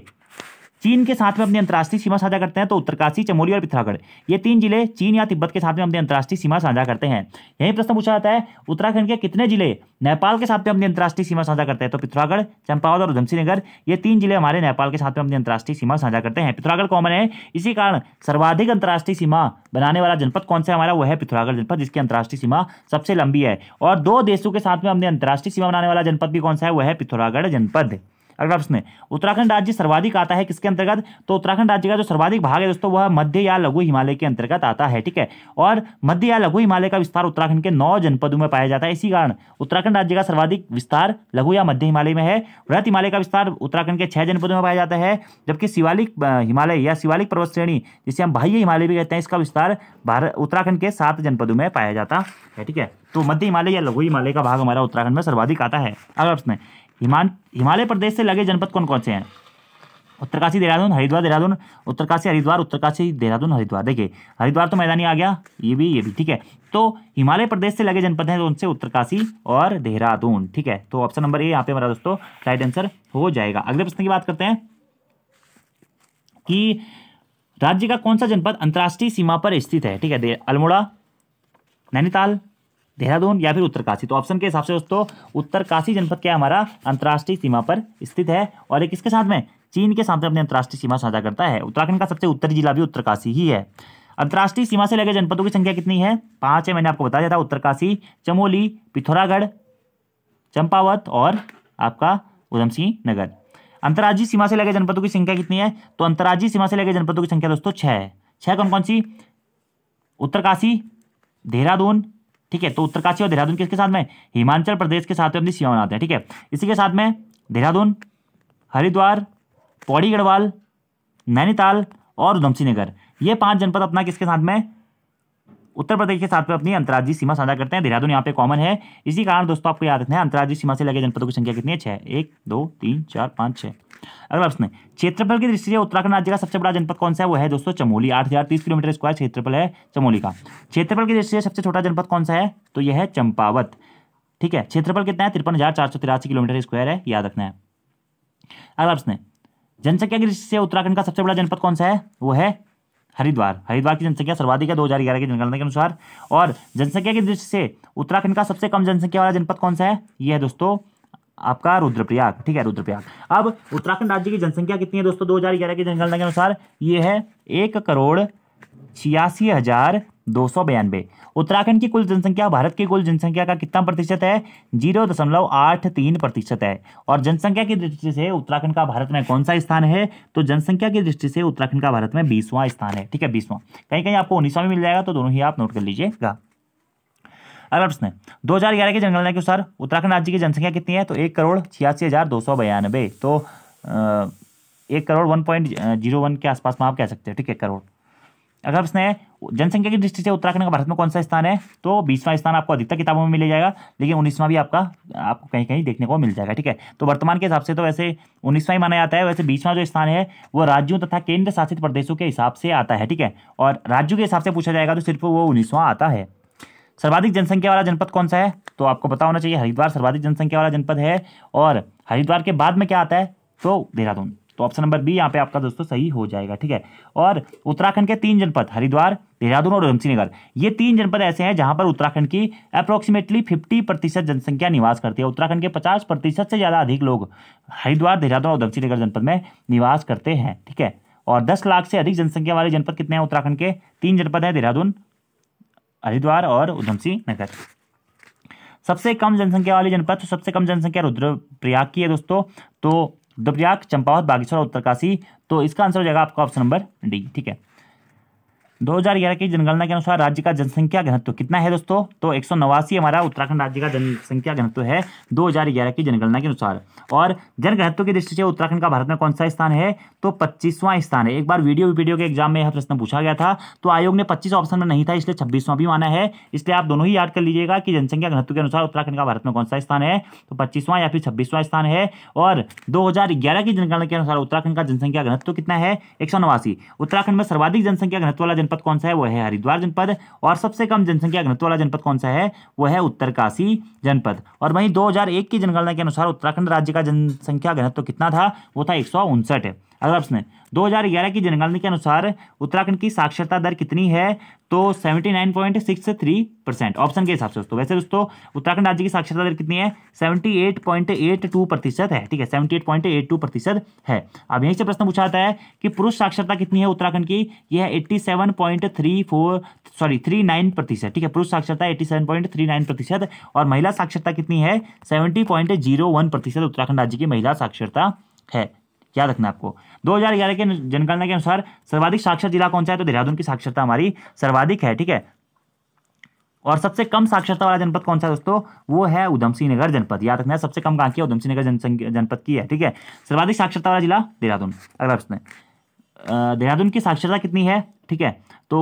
चीन के साथ में अपनी अंतर्राष्ट्रीय सीमा साझा करते हैं तो उत्तरकाशी चमोली और पिथौरागढ़ ये तीन जिले चीन या तिब्बत के साथ में अपनी अंतर्राष्ट्रीय सीमा साझा करते हैं यही प्रश्न पूछा जाता है उत्तराखंड के कितने जिले नेपाल के साथ में अपनी अंतर्राष्ट्रीय सीमा साझा करते हैं तो पिथौरागढ़ चंपावत और नगर ये तीन जिले हमारे नेपाल के साथ में अपनी अंतर्राष्ट्रीय सीमा साझा करते हैं पिथौरागढ़ कॉमन है इसी कारण सर्वाधिक अंतर्राष्ट्रीय सीमा बनाने वाला जनपद कौन सा हमारा वो है पिथौरागढ़ जनपद जिसकी अंतर्राष्ट्रीय सीमा सबसे लंबी है और दो देशों के साथ में अपनी अंतर्राष्ट्रीय सीमा बनाने वाला जनपद भी कौन सा है वह है पिथौरागढ़ जनपद अगला प्रश्न है उत्तराखंड राज्य सर्वाधिक आता है किसके अंतर्गत तो उत्तराखंड राज्य का जो सर्वाधिक भाग है दोस्तों वह मध्य या लघु हिमालय के अंतर्गत आता है ठीक है और मध्य या लघु हिमालय का विस्तार उत्तराखंड के नौ जनपदों में पाया जाता है इसी कारण उत्तराखंड राज्य का सर्वाधिक विस्तार लघु या मध्य हिमालय में है वृहत हिमालय का विस्तार उत्तराखंड के छह जनपदों में पाया जाता है जबकि शिवालिक हिमालय या शिवालिक पर्वत श्रेणी जिसे हम बाह्य हिमालय भी कहते हैं इसका विस्तार भारत उत्तराखंड के सात जनपदों में पाया जाता है ठीक है तो मध्य हिमालय या लघु हिमालय का भाग हमारा उत्तराखंड में सर्वाधिक आता है अगला प्रश्न है हिमान हिमालय प्रदेश से लगे जनपद कौन कौन से हैं उत्तरकाशी देहरादून हरिद्वार देहरादून उत्तरकाशी हरिद्वार उत्तरकाशी देहरादून हरिद्वार देखिए हरिद्वार तो मैदानी आ गया ये भी ये भी ठीक है तो हिमालय प्रदेश से लगे जनपद हैं तो उनसे उत्तरकाशी और देहरादून ठीक है तो ऑप्शन नंबर ए यहाँ पे हमारा दोस्तों राइट आंसर हो जाएगा अगले प्रश्न की बात करते हैं कि राज्य का कौन सा जनपद अंतर्राष्ट्रीय सीमा पर स्थित है ठीक है अल्मोड़ा नैनीताल देहरादून या फिर उत्तरकाशी तो ऑप्शन के हिसाब से दोस्तों उत्तरकाशी जनपद क्या हमारा अंतर्राष्ट्रीय सीमा पर स्थित है और एक इसके साथ में चीन के साथ में अपनी अंतर्राष्ट्रीय सीमा साझा करता है उत्तराखंड का सबसे उत्तरी जिला भी उत्तरकाशी ही है अंतर्राष्ट्रीय सीमा से लगे जनपदों की संख्या कितनी है पांच है मैंने आपको बताया था उत्तरकाशी चमोली पिथौरागढ़ चंपावत और आपका उधम नगर अंतर्राज्यीय सीमा से लगे जनपदों की संख्या कितनी है तो अंतर्राज्यीय सीमा से लगे जनपदों की संख्या दोस्तों छह है छः कौन कौन सी उत्तरकाशी देहरादून ठीक है तो उत्तरकाशी और देहरादून किसके साथ में हिमाचल प्रदेश के साथ में अपनी सीमा बनाते हैं ठीक है इसी के साथ में देहरादून हरिद्वार पौड़ी गढ़वाल नैनीताल और उधमसिंह नगर ये पांच जनपद अपना किसके साथ में उत्तर प्रदेश के साथ में अपनी अंतर्राज्यीय सीमा साझा करते हैं देहरादून यहाँ पे कॉमन है इसी कारण दोस्तों आपको याद रखना है अंतर्राज्यीय सीमा से लगे जनपदों की संख्या कितनी है छः एक दो तीन चार पाँच छः अगला प्रश्न क्षेत्रफल की दृष्टि से उत्तराखंड राज्य का सबसे बड़ा जनपद कौन सा है वो है दोस्तों चमोली आठ हजार तीस किलोमीटर स्क्वायर क्षेत्रफल है चमोली का क्षेत्रफल की दृष्टि से सबसे छोटा जनपद कौन सा है तो यह है चंपावत ठीक है क्षेत्रफल कितना है तिरपन हजार चार सौ तिरासी किलोमीटर स्क्वायर है याद रखना है अगला प्रश्न है जनसंख्या की दृष्टि से उत्तराखंड का सबसे बड़ा जनपद कौन सा है वो है हरिद्वार हरिद्वार की जनसंख्या सर्वाधिक है दो हजार ग्यारह की जनगणना के अनुसार और जनसंख्या की दृष्टि से उत्तराखंड का सबसे कम जनसंख्या वाला जनपद कौन सा है यह है दोस्तों आपका रुद्रप्रयाग ठीक है रुद्रप्रयाग अब उत्तराखंड राज्य की जनसंख्या कितनी है दोस्तों 2011 की जनगणना के अनुसार ये है एक करोड़ छियासी हजार दो सौ बयानबे उत्तराखंड की कुल जनसंख्या भारत की कुल जनसंख्या का कितना प्रतिशत है जीरो दशमलव आठ तीन प्रतिशत है और जनसंख्या की दृष्टि से उत्तराखंड का भारत में कौन सा स्थान है तो जनसंख्या की दृष्टि से उत्तराखंड का भारत में बीसवां स्थान है ठीक है बीसवां कहीं कहीं आपको उन्नीसवां मिल जाएगा तो दोनों ही आप नोट कर लीजिएगा अगला प्रश्न है दो की जनगणना के अनुसार उत्तराखंड राज्य की जनसंख्या कितनी है तो एक करोड़ छियासी हज़ार दो सौ बयानबे तो एक crore one point zero one के आसपास में आप कह सकते हैं ठीक है करोड़ अगला प्रश्न है जनसंख्या की दृष्टि से उत्तराखंड का भारत में कौन सा स्थान है तो बीसवां स्थान आपको अधिकतर किताबों में मिल जाएगा लेकिन उन्नीसवां भी आपका आपको कहीं कहीं देखने को मिल जाएगा ठीक है तो वर्तमान के हिसाब से तो वैसे उन्नीसवां ही माना जाता है वैसे बीसवां जो स्थान है वो राज्यों तथा केंद्र शासित प्रदेशों के हिसाब से आता है ठीक है और राज्यों के हिसाब से पूछा जाएगा तो सिर्फ वो उन्नीसवां आता है सर्वाधिक जनसंख्या वाला जनपद कौन सा है तो आपको पता होना चाहिए हरिद्वार सर्वाधिक जनसंख्या वाला जनपद है और हरिद्वार के बाद में क्या आता है तो देहरादून तो ऑप्शन नंबर बी यहाँ पे आपका दोस्तों सही हो जाएगा ठीक है और उत्तराखंड के तीन जनपद हरिद्वार देहरादून और नगर ये तीन जनपद ऐसे हैं जहां पर उत्तराखंड की अप्रोक्सीमेटली फिफ्टी प्रतिशत जनसंख्या निवास करती है उत्तराखंड के पचास प्रतिशत से ज़्यादा अधिक लोग हरिद्वार देहरादून और नगर जनपद में निवास करते हैं ठीक है और दस लाख से अधिक जनसंख्या वाले जनपद कितने हैं उत्तराखंड के तीन जनपद हैं देहरादून हरिद्वार और उधमसिंह नगर सबसे कम जनसंख्या वाले जनपद तो सबसे कम जनसंख्या रुद्रप्रयाग की है दोस्तों तो रुद्रप्रयाग चंपावत बागेश्वर और उत्तरकाशी तो इसका आंसर हो जाएगा आपका ऑप्शन नंबर डी ठीक है 2011 की जनगणना के अनुसार राज्य का जनसंख्या घनत्व कितना है दोस्तों तो एक हमारा उत्तराखंड राज्य का जनसंख्या घनत्व है 2011 की जनगणना के अनुसार और जनघनत्व की दृष्टि से उत्तराखंड का भारत में कौन सा स्थान है तो पच्चीसवां स्थान है एक बार वीडियो वीडियो के एग्जाम में यह प्रश्न पूछा गया था तो आयोग ने पच्चीस ऑप्शन में नहीं था इसलिए छब्बीसवां भी माना है इसलिए आप दोनों ही याद कर लीजिएगा कि जनसंख्या घनत्व के अनुसार उत्तराखंड का भारत में कौन सा स्थान है तो पच्चीसवां या फिर छब्बीसवां स्थान है और दो की जनगणना के अनुसार उत्तराखंड का जनसंख्या घनत्व कितना है एक उत्तराखंड में सर्वाधिक जनसंख्या घनत्व वाला जनपद कौन सा है वह है हरिद्वार जनपद और सबसे कम जनसंख्या घनत्व वाला जनपद कौन सा है वह है उत्तरकाशी जनपद और वहीं 2001 की जनगणना के अनुसार उत्तराखंड राज्य का जनसंख्या घनत्व कितना था वो था एक सौ उनसठ अगला प्रश्न 2011 की जनगणना के अनुसार उत्तराखंड की साक्षरता दर कितनी है तो 79.63 परसेंट ऑप्शन के हिसाब से दोस्तों वैसे दोस्तों उत्तराखंड राज्य की साक्षरता दर कितनी है 78.82 प्रतिशत है ठीक है 78.82 प्रतिशत है अब यहीं से प्रश्न पूछा जाता है कि पुरुष साक्षरता कितनी है उत्तराखंड की यह थ्री फोर सॉरी नाइन प्रतिशत ठीक है पुरुष साक्षरता नाइन प्रतिशत और महिला साक्षरता कितनी है वन प्रतिशत उत्तराखंड राज्य की महिला साक्षरता है याद रखना आपको 2011 के जनगणना के अनुसार सर्वाधिक साक्षर जिला कौन सा है तो देहरादून की साक्षरता हमारी सर्वाधिक है ठीक है और सबसे कम साक्षरता वाला जनपद कौन सा है दोस्तों वो है उधम सिंह नगर जनपद याद रखना है सबसे कम कहाँ की उधम सिंह नगर जनसंख्या जनपद की है ठीक है सर्वाधिक साक्षरता वाला जिला देहरादून अगला प्रश्न देहरादून की साक्षरता कितनी है ठीक है तो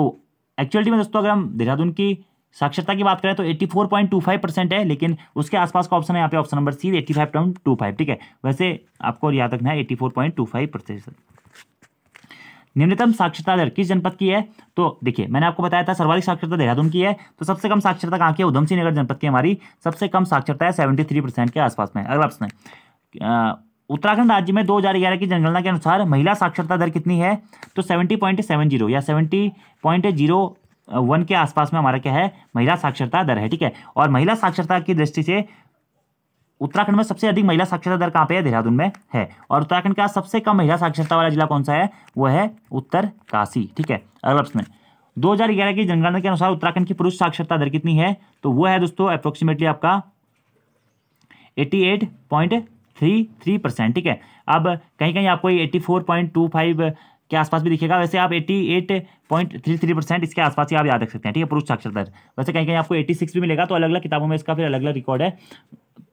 एक्चुअलिटी में दोस्तों अगर हम देहरादून की साक्षरता की बात करें तो 84.25 परसेंट है लेकिन उसके आसपास का ऑप्शन है यहाँ पे ऑप्शन नंबर सी 85.25 ठीक है वैसे आपको याद रखना है 84.25 प्रतिशत निम्नतम साक्षरता दर किस जनपद की है तो देखिए मैंने आपको बताया था सर्वाधिक साक्षरता देहरादून की है तो सबसे कम साक्षरता कहाँ की है उधमसिंह नगर जनपद की हमारी सबसे कम साक्षरता है सेवेंटी थ्री परसेंट के आसपास में अगला प्रश्न उत्तराखंड राज्य में 2011 की जनगणना के अनुसार महिला साक्षरता दर कितनी है तो 70.70 या 70.0 वन के आसपास में हमारा क्या है महिला साक्षरता दर है ठीक है और महिला साक्षरता की दृष्टि से उत्तराखंड में सबसे अधिक महिला साक्षरता दर कहाँ पे है देहरादून में है और उत्तराखंड का सबसे कम महिला साक्षरता वाला जिला कौन सा है वो है उत्तर काशी ठीक है अगला प्रश्न दो हजार ग्यारह की जनगणना के अनुसार उत्तराखंड की पुरुष साक्षरता दर कितनी है तो वो है दोस्तों अप्रोक्सीमेटली आपका eighty eight point three three percent ठीक है अब कहीं कहीं आपको eighty four point two five के आसपास भी दिखेगा वैसे आप 88.33 परसेंट इसके आसपास ही आप याद रख सकते हैं ठीक है पुरुष साक्षरता दर वैसे कहीं कहीं आपको 86 भी मिलेगा तो अलग अलग किताबों में इसका फिर अलग अलग रिकॉर्ड है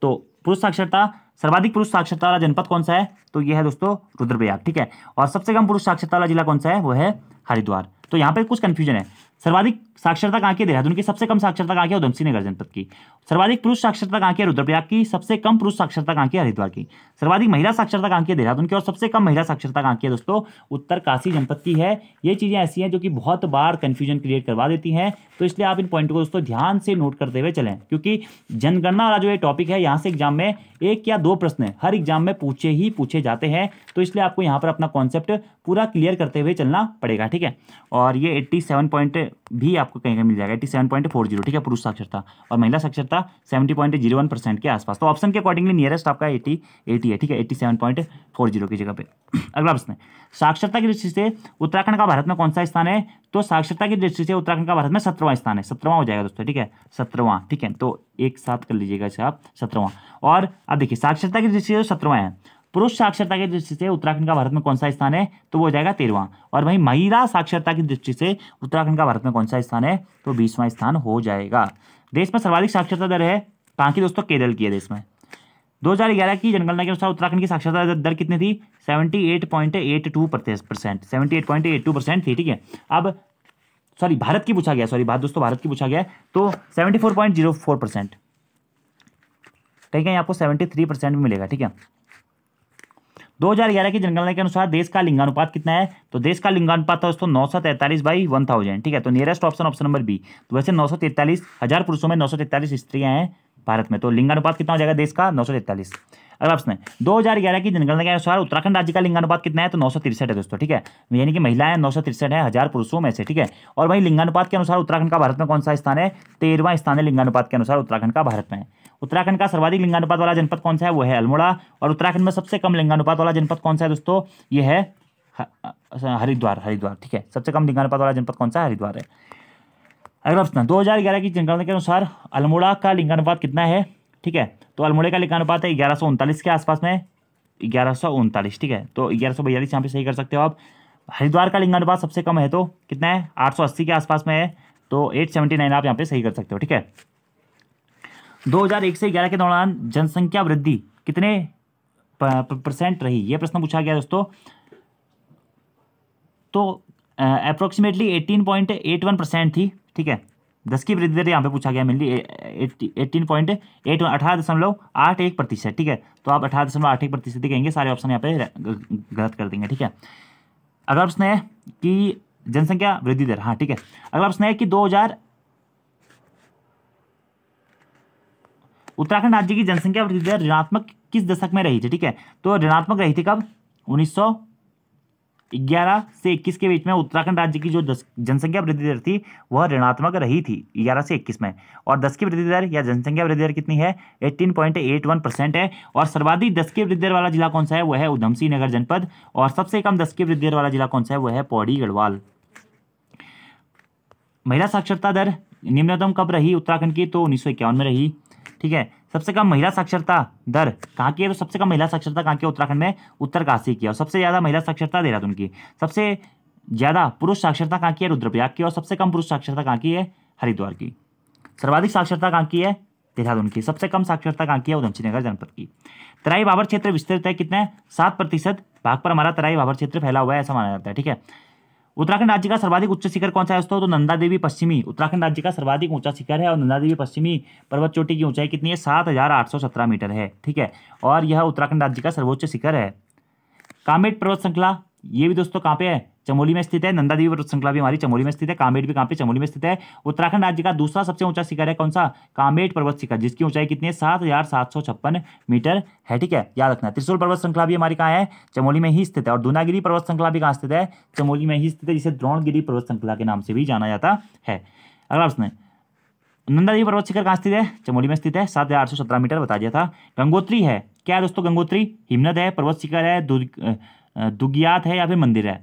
तो पुरुष साक्षरता सर्वाधिक पुरुष साक्षरता वाला जनपद कौन सा है तो यह है दोस्तों रुद्रप्रयाग ठीक है और सबसे कम पुरुष साक्षरता वाला जिला कौन सा है वो है हरिद्वार तो यहाँ पर कुछ कन्फ्यूजन है सर्वाधिक साक्षरता कहाँ की देहरादून की सबसे कम साक्षरता कहाँ की उधम सिंह नगर जनपद की सर्वाधिक पुरुष साक्षरता कहाँ की रुद्रप्रयाग की सबसे कम पुरुष साक्षरता कहाँ की हरिद्वार की सर्वाधिक महिला साक्षरता कहाँ की देहरादून की और सबसे कम महिला साक्षरता कहाँ की है दोस्तों उत्तर काशी जनपद की है ये चीज़ें ऐसी हैं जो कि बहुत बार कन्फ्यूजन क्रिएट करवा देती हैं तो इसलिए आप इन पॉइंट को दोस्तों ध्यान से नोट करते हुए चलें क्योंकि जनगणना वाला जो ये टॉपिक है यहाँ से एग्जाम में एक या दो प्रश्न हर एग्जाम में पूछे ही पूछे जाते हैं तो इसलिए आपको यहाँ पर अपना कॉन्सेप्ट पूरा क्लियर करते हुए चलना पड़ेगा ठीक है और ये एट्टी पॉइंट भी आपको कहीं कहीं मिल जाएगा eighty seven point four zero ठीक है पुरुष साक्षरता और महिला साक्षरता seventy point zero one percent के आसपास तो ऑप्शन के अकॉर्डिंगली नियरेस्ट आपका एटी एटी है ठीक है eighty seven point four zero की जगह पे अगला प्रश्न साक्षरता की दृष्टि से उत्तराखंड का भारत में कौन सा स्थान है तो साक्षरता की दृष्टि से उत्तराखंड का भारत में सत्रवा स्थान है सत्रवा हो जाएगा दोस्तों ठीक है सत्रवा ठीक है तो एक साथ कर लीजिएगा इसे आप सत्रवा और अब देखिए साक्षरता की दृष्टि से सत्रवा है पुरुष साक्षरता की दृष्टि से उत्तराखंड का भारत में कौन सा स्थान है तो वो हो जाएगा तेरवा और वहीं महिला साक्षरता की दृष्टि से उत्तराखंड का भारत में कौन सा स्थान है तो बीसवां स्थान हो जाएगा देश में सर्वाधिक साक्षरता दर है कहाँ की दोस्तों केरल की है देश में 2011 की जनगणना के अनुसार उत्तराखंड की साक्षरता दर कितनी थी 78.82 परसेंट 78.82 परसेंट थी ठीक है अब सॉरी भारत की पूछा गया सॉरी भारत दोस्तों भारत की पूछा गया तो 74.04 परसेंट ठीक है आपको 73 परसेंट भी मिलेगा ठीक है ग्यारह की जनगणना के अनुसार देश का लिंगानुपात कितना है तो देश का लिंगानुपात था दोस्तों नौ सौ तैतालीस बाई वन थाउजेंड ठीक है तो nearest option option number B तो वैसे नौ सौ तैतालीस हजार पुरुषों में नौ सौ तैतालीस स्त्रियां हैं भारत में तो लिंगानुपात कितना हो जाएगा देश का नौ सौ तैतालीस अगला प्रश्न है दो हजार ग्यारह की जनगणना के अनुसार उत्तराखंड राज्य का लिंगानुपात कितना है तो नौ सौ तिरसठ है दोस्तों ठीक है यानी कि महिलाएं नौ सौ तिरसठ है हजार पुरुषों में से ठीक है और वही लिंगानुपात के अनुसार उत्तराखंड का भारत में कौन सा स्थान है तेरहवां स्थान है लिंगानुपात के अनुसार उत्तराखंड का भारत में उत्तराखंड का सर्वाधिक लिंगानुपात वाला जनपद कौन सा है वो है अल्मोड़ा और उत्तराखंड में सबसे कम लिंगानुपात वाला जनपद कौन सा है दोस्तों ये है हरिद्वार हरिद्वार ठीक है सबसे कम लिंगानुपात वाला जनपद कौन सा है हरिद्वार है अगला प्रश्न दो हजार ग्यारह की जनगणना के अनुसार अल्मोड़ा का लिंगानुपात कितना है ठीक है तो अल्मोड़े का लिखा अनुपात है ग्यारह के आसपास में ग्यारह ठीक है तो ग्यारह सौ बयालीस यहाँ पे सही कर सकते हो आप हरिद्वार का लिंगानुपात सबसे कम है तो कितना है 880 के आसपास में है तो 879 आप यहाँ पे सही कर सकते हो ठीक है 2001 से 11 के दौरान जनसंख्या वृद्धि कितने परसेंट रही ये प्रश्न पूछा गया दोस्तों तो approximately eighteen point eight one percent थी ठीक है दस की वृद्धि दर यहाँ पे पूछा गया मिली एटीन पॉइंट एट अठारह दशमलव आठ एक प्रतिशत ठीक है तो आप अठारह दशमलव आठ एक प्रतिशत कहेंगे सारे ऑप्शन यहाँ पे गलत कर देंगे ठीक है अगला ऑप्शन है कि जनसंख्या वृद्धि दर हाँ ठीक है अगला ऑप्शन है कि दो हजार उत्तराखंड राज्य की जनसंख्या वृद्धि दर ऋणात्मक किस दशक में रही थी ठीक है तो ऋणात्मक रही थी कब उन्नीस ग्यारह से इक्कीस के बीच में उत्तराखंड राज्य की जो जनसंख्या वृद्धि दर थी वह ऋणात्मक रही थी ग्यारह से इक्कीस में और दस की वृद्धि दर या जनसंख्या वृद्धि दर कितनी है eighteen point eight one percent है और सर्वाधिक दस की वृद्धि दर वाला जिला कौन सा है वह है उधमसिंह नगर जनपद और सबसे कम दस की वृद्धि दर वाला जिला कौन सा है वह है पौड़ी गढ़वाल महिला साक्षरता दर निम्नतम कब रही उत्तराखंड की तो उन्नीस में रही ठीक है सबसे कम महिला साक्षरता दर कहाँ की है तो सबसे कम महिला साक्षरता कहाँ की उत्तराखंड में उत्तरकाशी की और सबसे ज़्यादा महिला साक्षरता देहरादून की सबसे ज़्यादा पुरुष साक्षरता कहाँ की है रुद्रप्रयाग की और सबसे कम पुरुष साक्षरता कहाँ की है हरिद्वार की सर्वाधिक साक्षरता कहाँ की है देहरादून की सबसे कम साक्षरता कहाँ की है उधमसी नगर जनपद की तराई बाबर क्षेत्र विस्तृत है कितना है सात प्रतिशत भाग पर हमारा तराई बाबर क्षेत्र फैला हुआ है ऐसा माना जाता है ठीक है उत्तराखंड राज्य का सर्वाधिक उच्च शिखर कौन सा है दोस्तों तो नंदा देवी पश्चिमी उत्तराखंड राज्य का सर्वाधिक ऊंचा शिखर है और नंदा देवी पश्चिमी पर्वत चोटी की ऊंचाई कितनी है सात हजार आठ सौ सत्रह मीटर है ठीक है और यह उत्तराखंड राज्य का सर्वोच्च शिखर है कामेट पर्वत श्रृंखला ये भी दोस्तों कहाँ पे है चमोली में स्थित है नंदा देवी पर्वत श्रृंखला भी हमारी चमोली में स्थित है कामेट भी कहाँ पे चमोली में स्थित है उत्तराखंड राज्य का दूसरा सबसे ऊंचा शिखर है कौन सा कामेट पर्वत शिखर जिसकी ऊंचाई कितनी है सात हजार सात सौ छप्पन मीटर है ठीक है याद रखना त्रिशूल पर्वत श्रृंखला भी हमारी कहाँ है चमोली में ही स्थित है और दूनागिरी पर्वत श्रृंखला भी कहाँ स्थित है चमोली में ही स्थित है जिसे द्रोणगिरी पर्वत श्रृंखला के नाम से भी जाना जाता है अगला प्रश्न नंदा देवी पर्वत शिखर कहाँ स्थित है चमोली में स्थित है सात हजार आठ सौ सत्रह मीटर बता दिया था गंगोत्री है क्या है दोस्तों गंगोत्री हिमनद है पर्वत शिखर है दुग्यात है या फिर मंदिर है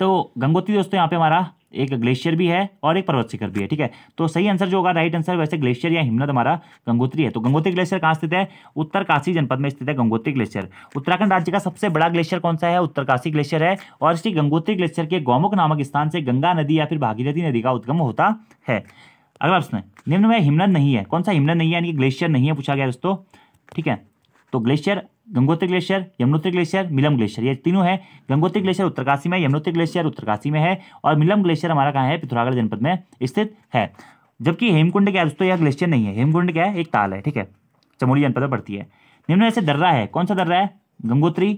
तो गंगोत्री दोस्तों यहाँ पे हमारा एक ग्लेशियर भी है और एक पर्वत शिखर भी है ठीक है तो सही आंसर जो होगा राइट आंसर वैसे ग्लेशियर या हिमनद हमारा गंगोत्री है तो गंगोत्री ग्लेशियर कहाँ स्थित है उत्तरकाशी जनपद में स्थित है गंगोत्री ग्लेशियर उत्तराखंड राज्य का सबसे बड़ा ग्लेशियर कौन सा है उत्तरकाशी ग्लेशियर है और इसी गंगोत्री ग्लेशियर के गौमुख नामक स्थान से गंगा नदी या फिर भागीरथी नदी का उद्गम होता है अगला प्रश्न निम्न में हिमनद नहीं है कौन सा हिमनद नहीं है यानी ग्लेशियर नहीं है पूछा गया दोस्तों ठीक है तो glacier Gangotri glacier Yamunotri glacier Milam glacier ये तीनों है गंगोत्री ग्लेशियर उत्तरकाशी में यमुनोत्री ग्लेशियर उत्तरकाशी में है और मिलम ग्लेशियर हमारा कहाँ है पिथौरागढ़ जनपद में स्थित है जबकि हेमकुंड क्या दोस्तों यह ग्लेशियर नहीं है हेमकुंड क्या है एक ताल है ठीक है चमोली जनपद में पड़ती है निम्न ऐसे दर्रा है कौन सा दर्रा है गंगोत्री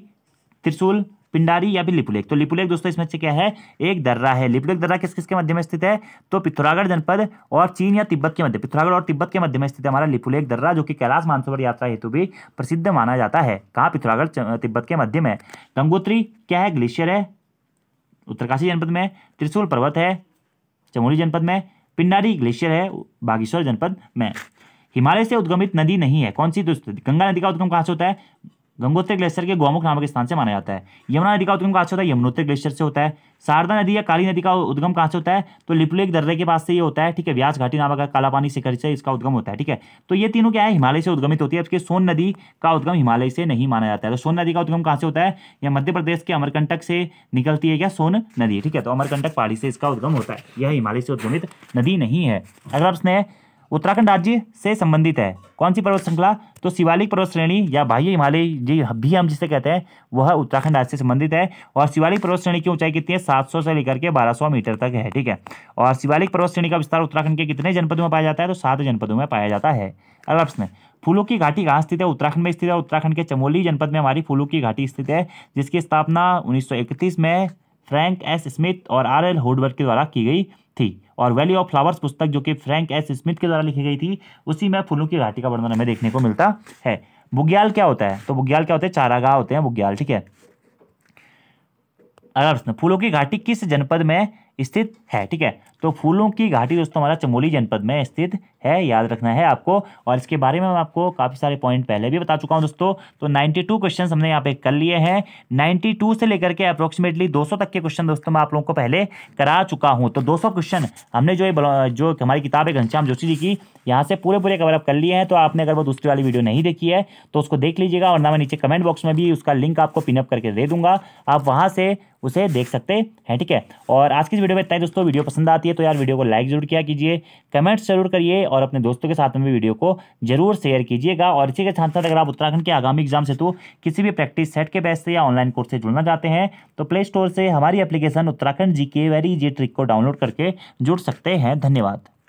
त्रिशूल पिंडारी या फिर लिपुलेख तो लिपुलेख दोस्तों इसमें से क्या है एक दर्रा है लिपुलेख दर्रा किस किसके मध्य में स्थित है तो पिथौरागढ़ जनपद और चीन या तिब्बत के मध्य पिथौरागढ़ और तिब्बत के मध्य में स्थित हमारा लिपुलेख दर्रा जो कि कैलाश मानसरोवर यात्रा हेतु भी प्रसिद्ध माना जाता है कहाँ पिथौरागढ़ तिब्बत के मध्य में गंगोत्री क्या है ग्लेशियर है उत्तरकाशी जनपद में त्रिशूल पर्वत है चमोली जनपद में पिंडारी ग्लेशियर है बागेश्वर जनपद में हिमालय से उद्गमित नदी नहीं है कौन सी दोस्त गंगा नदी का उद्गम कहाँ से होता है गंगोत्री ग्लेशियर के गोमुख नामक स्थान से माना जाता है यमुना नदी का उद्गम कहाँ से होता है यमुनोत्री ग्लेशियर से होता है शारदा नदी या काली नदी का उद्गम कहाँ से होता है तो लिपलेक दर्रे के पास से ये होता है ठीक है व्यास घाटी नामक का काला पानी शिखर से इसका उद्गम होता है ठीक है तो ये तीनों क्या है हिमालय से उद्गमित होती है इसके सोन नदी का उद्गम हिमालय से नहीं माना जाता है तो सोन नदी का उद्गम कहाँ से होता है या मध्य प्रदेश के अमरकंटक से निकलती है क्या सोन नदी ठीक है तो अमरकंटक पहाड़ी से इसका उद्गम होता है यह हिमालय से उद्गमित नदी नहीं है अगर प्रश्न है उत्तराखंड राज्य से संबंधित है कौन सी पर्वत श्रृंखला तो शिवालिक पर्वत श्रेणी या बाह्य हिमालय जी भी हम जिसे कहते हैं वह उत्तराखंड राज्य से संबंधित है और शिवालिक पर्वत श्रेणी की ऊंचाई कितनी है 700 से लेकर के 1200 मीटर तक है ठीक है और शिवालिक पर्वत श्रेणी का विस्तार उत्तराखंड के कितने जनपदों में पाया जाता है तो सात जनपदों में पाया जाता है अगला प्रश्न फूलों की घाटी कहाँ स्थित है उत्तराखंड में स्थित है उत्तराखंड के चमोली जनपद में हमारी फूलों की घाटी स्थित है जिसकी स्थापना 1931 में फ्रैंक एस स्मिथ और आर एल होडवर्क के द्वारा की गई थी और वैली ऑफ फ्लावर्स पुस्तक जो कि फ्रैंक एस स्मिथ के द्वारा लिखी गई थी उसी में फूलों की घाटी का वर्णन हमें देखने को मिलता है बुग्याल क्या होता है तो बुग्याल क्या होते हैं चारागाह होते हैं बुग्याल ठीक है अगला प्रश्न फूलों की घाटी किस जनपद में स्थित है ठीक है तो फूलों की घाटी दोस्तों हमारा चमोली जनपद में स्थित है याद रखना है आपको और इसके बारे में मैं आपको काफ़ी सारे पॉइंट पहले भी बता चुका हूँ दोस्तों तो 92 क्वेश्चन हमने यहाँ पे कर लिए हैं 92 से लेकर के अप्रोक्सीमेटली 200 तक के क्वेश्चन दोस्तों मैं आप लोगों को पहले करा चुका हूँ तो 200 क्वेश्चन हमने जो जो हमारी किताब है घनश्याम जोशी जी की यहाँ से पूरे पूरे कवरअप कर लिए हैं तो आपने अगर वो दूसरी वाली वीडियो नहीं देखी है तो उसको देख लीजिएगा और ना मैं नीचे कमेंट बॉक्स में भी उसका लिंक आपको पिनअप करके दे दूंगा आप वहाँ से उसे देख सकते हैं ठीक है और आज की वीडियो में इतना ही दोस्तों वीडियो पसंद आती है लगी तो यार वीडियो को लाइक जरूर किया कीजिए कमेंट्स जरूर करिए और अपने दोस्तों के साथ में भी वीडियो को जरूर शेयर कीजिएगा और इसी के साथ साथ अगर आप उत्तराखंड के आगामी एग्जाम से तो किसी भी प्रैक्टिस सेट के बैच से या ऑनलाइन कोर्स से जुड़ना चाहते हैं तो प्ले स्टोर से हमारी application Uttarakhand G K very G trick को डाउनलोड करके जुड़ सकते हैं धन्यवाद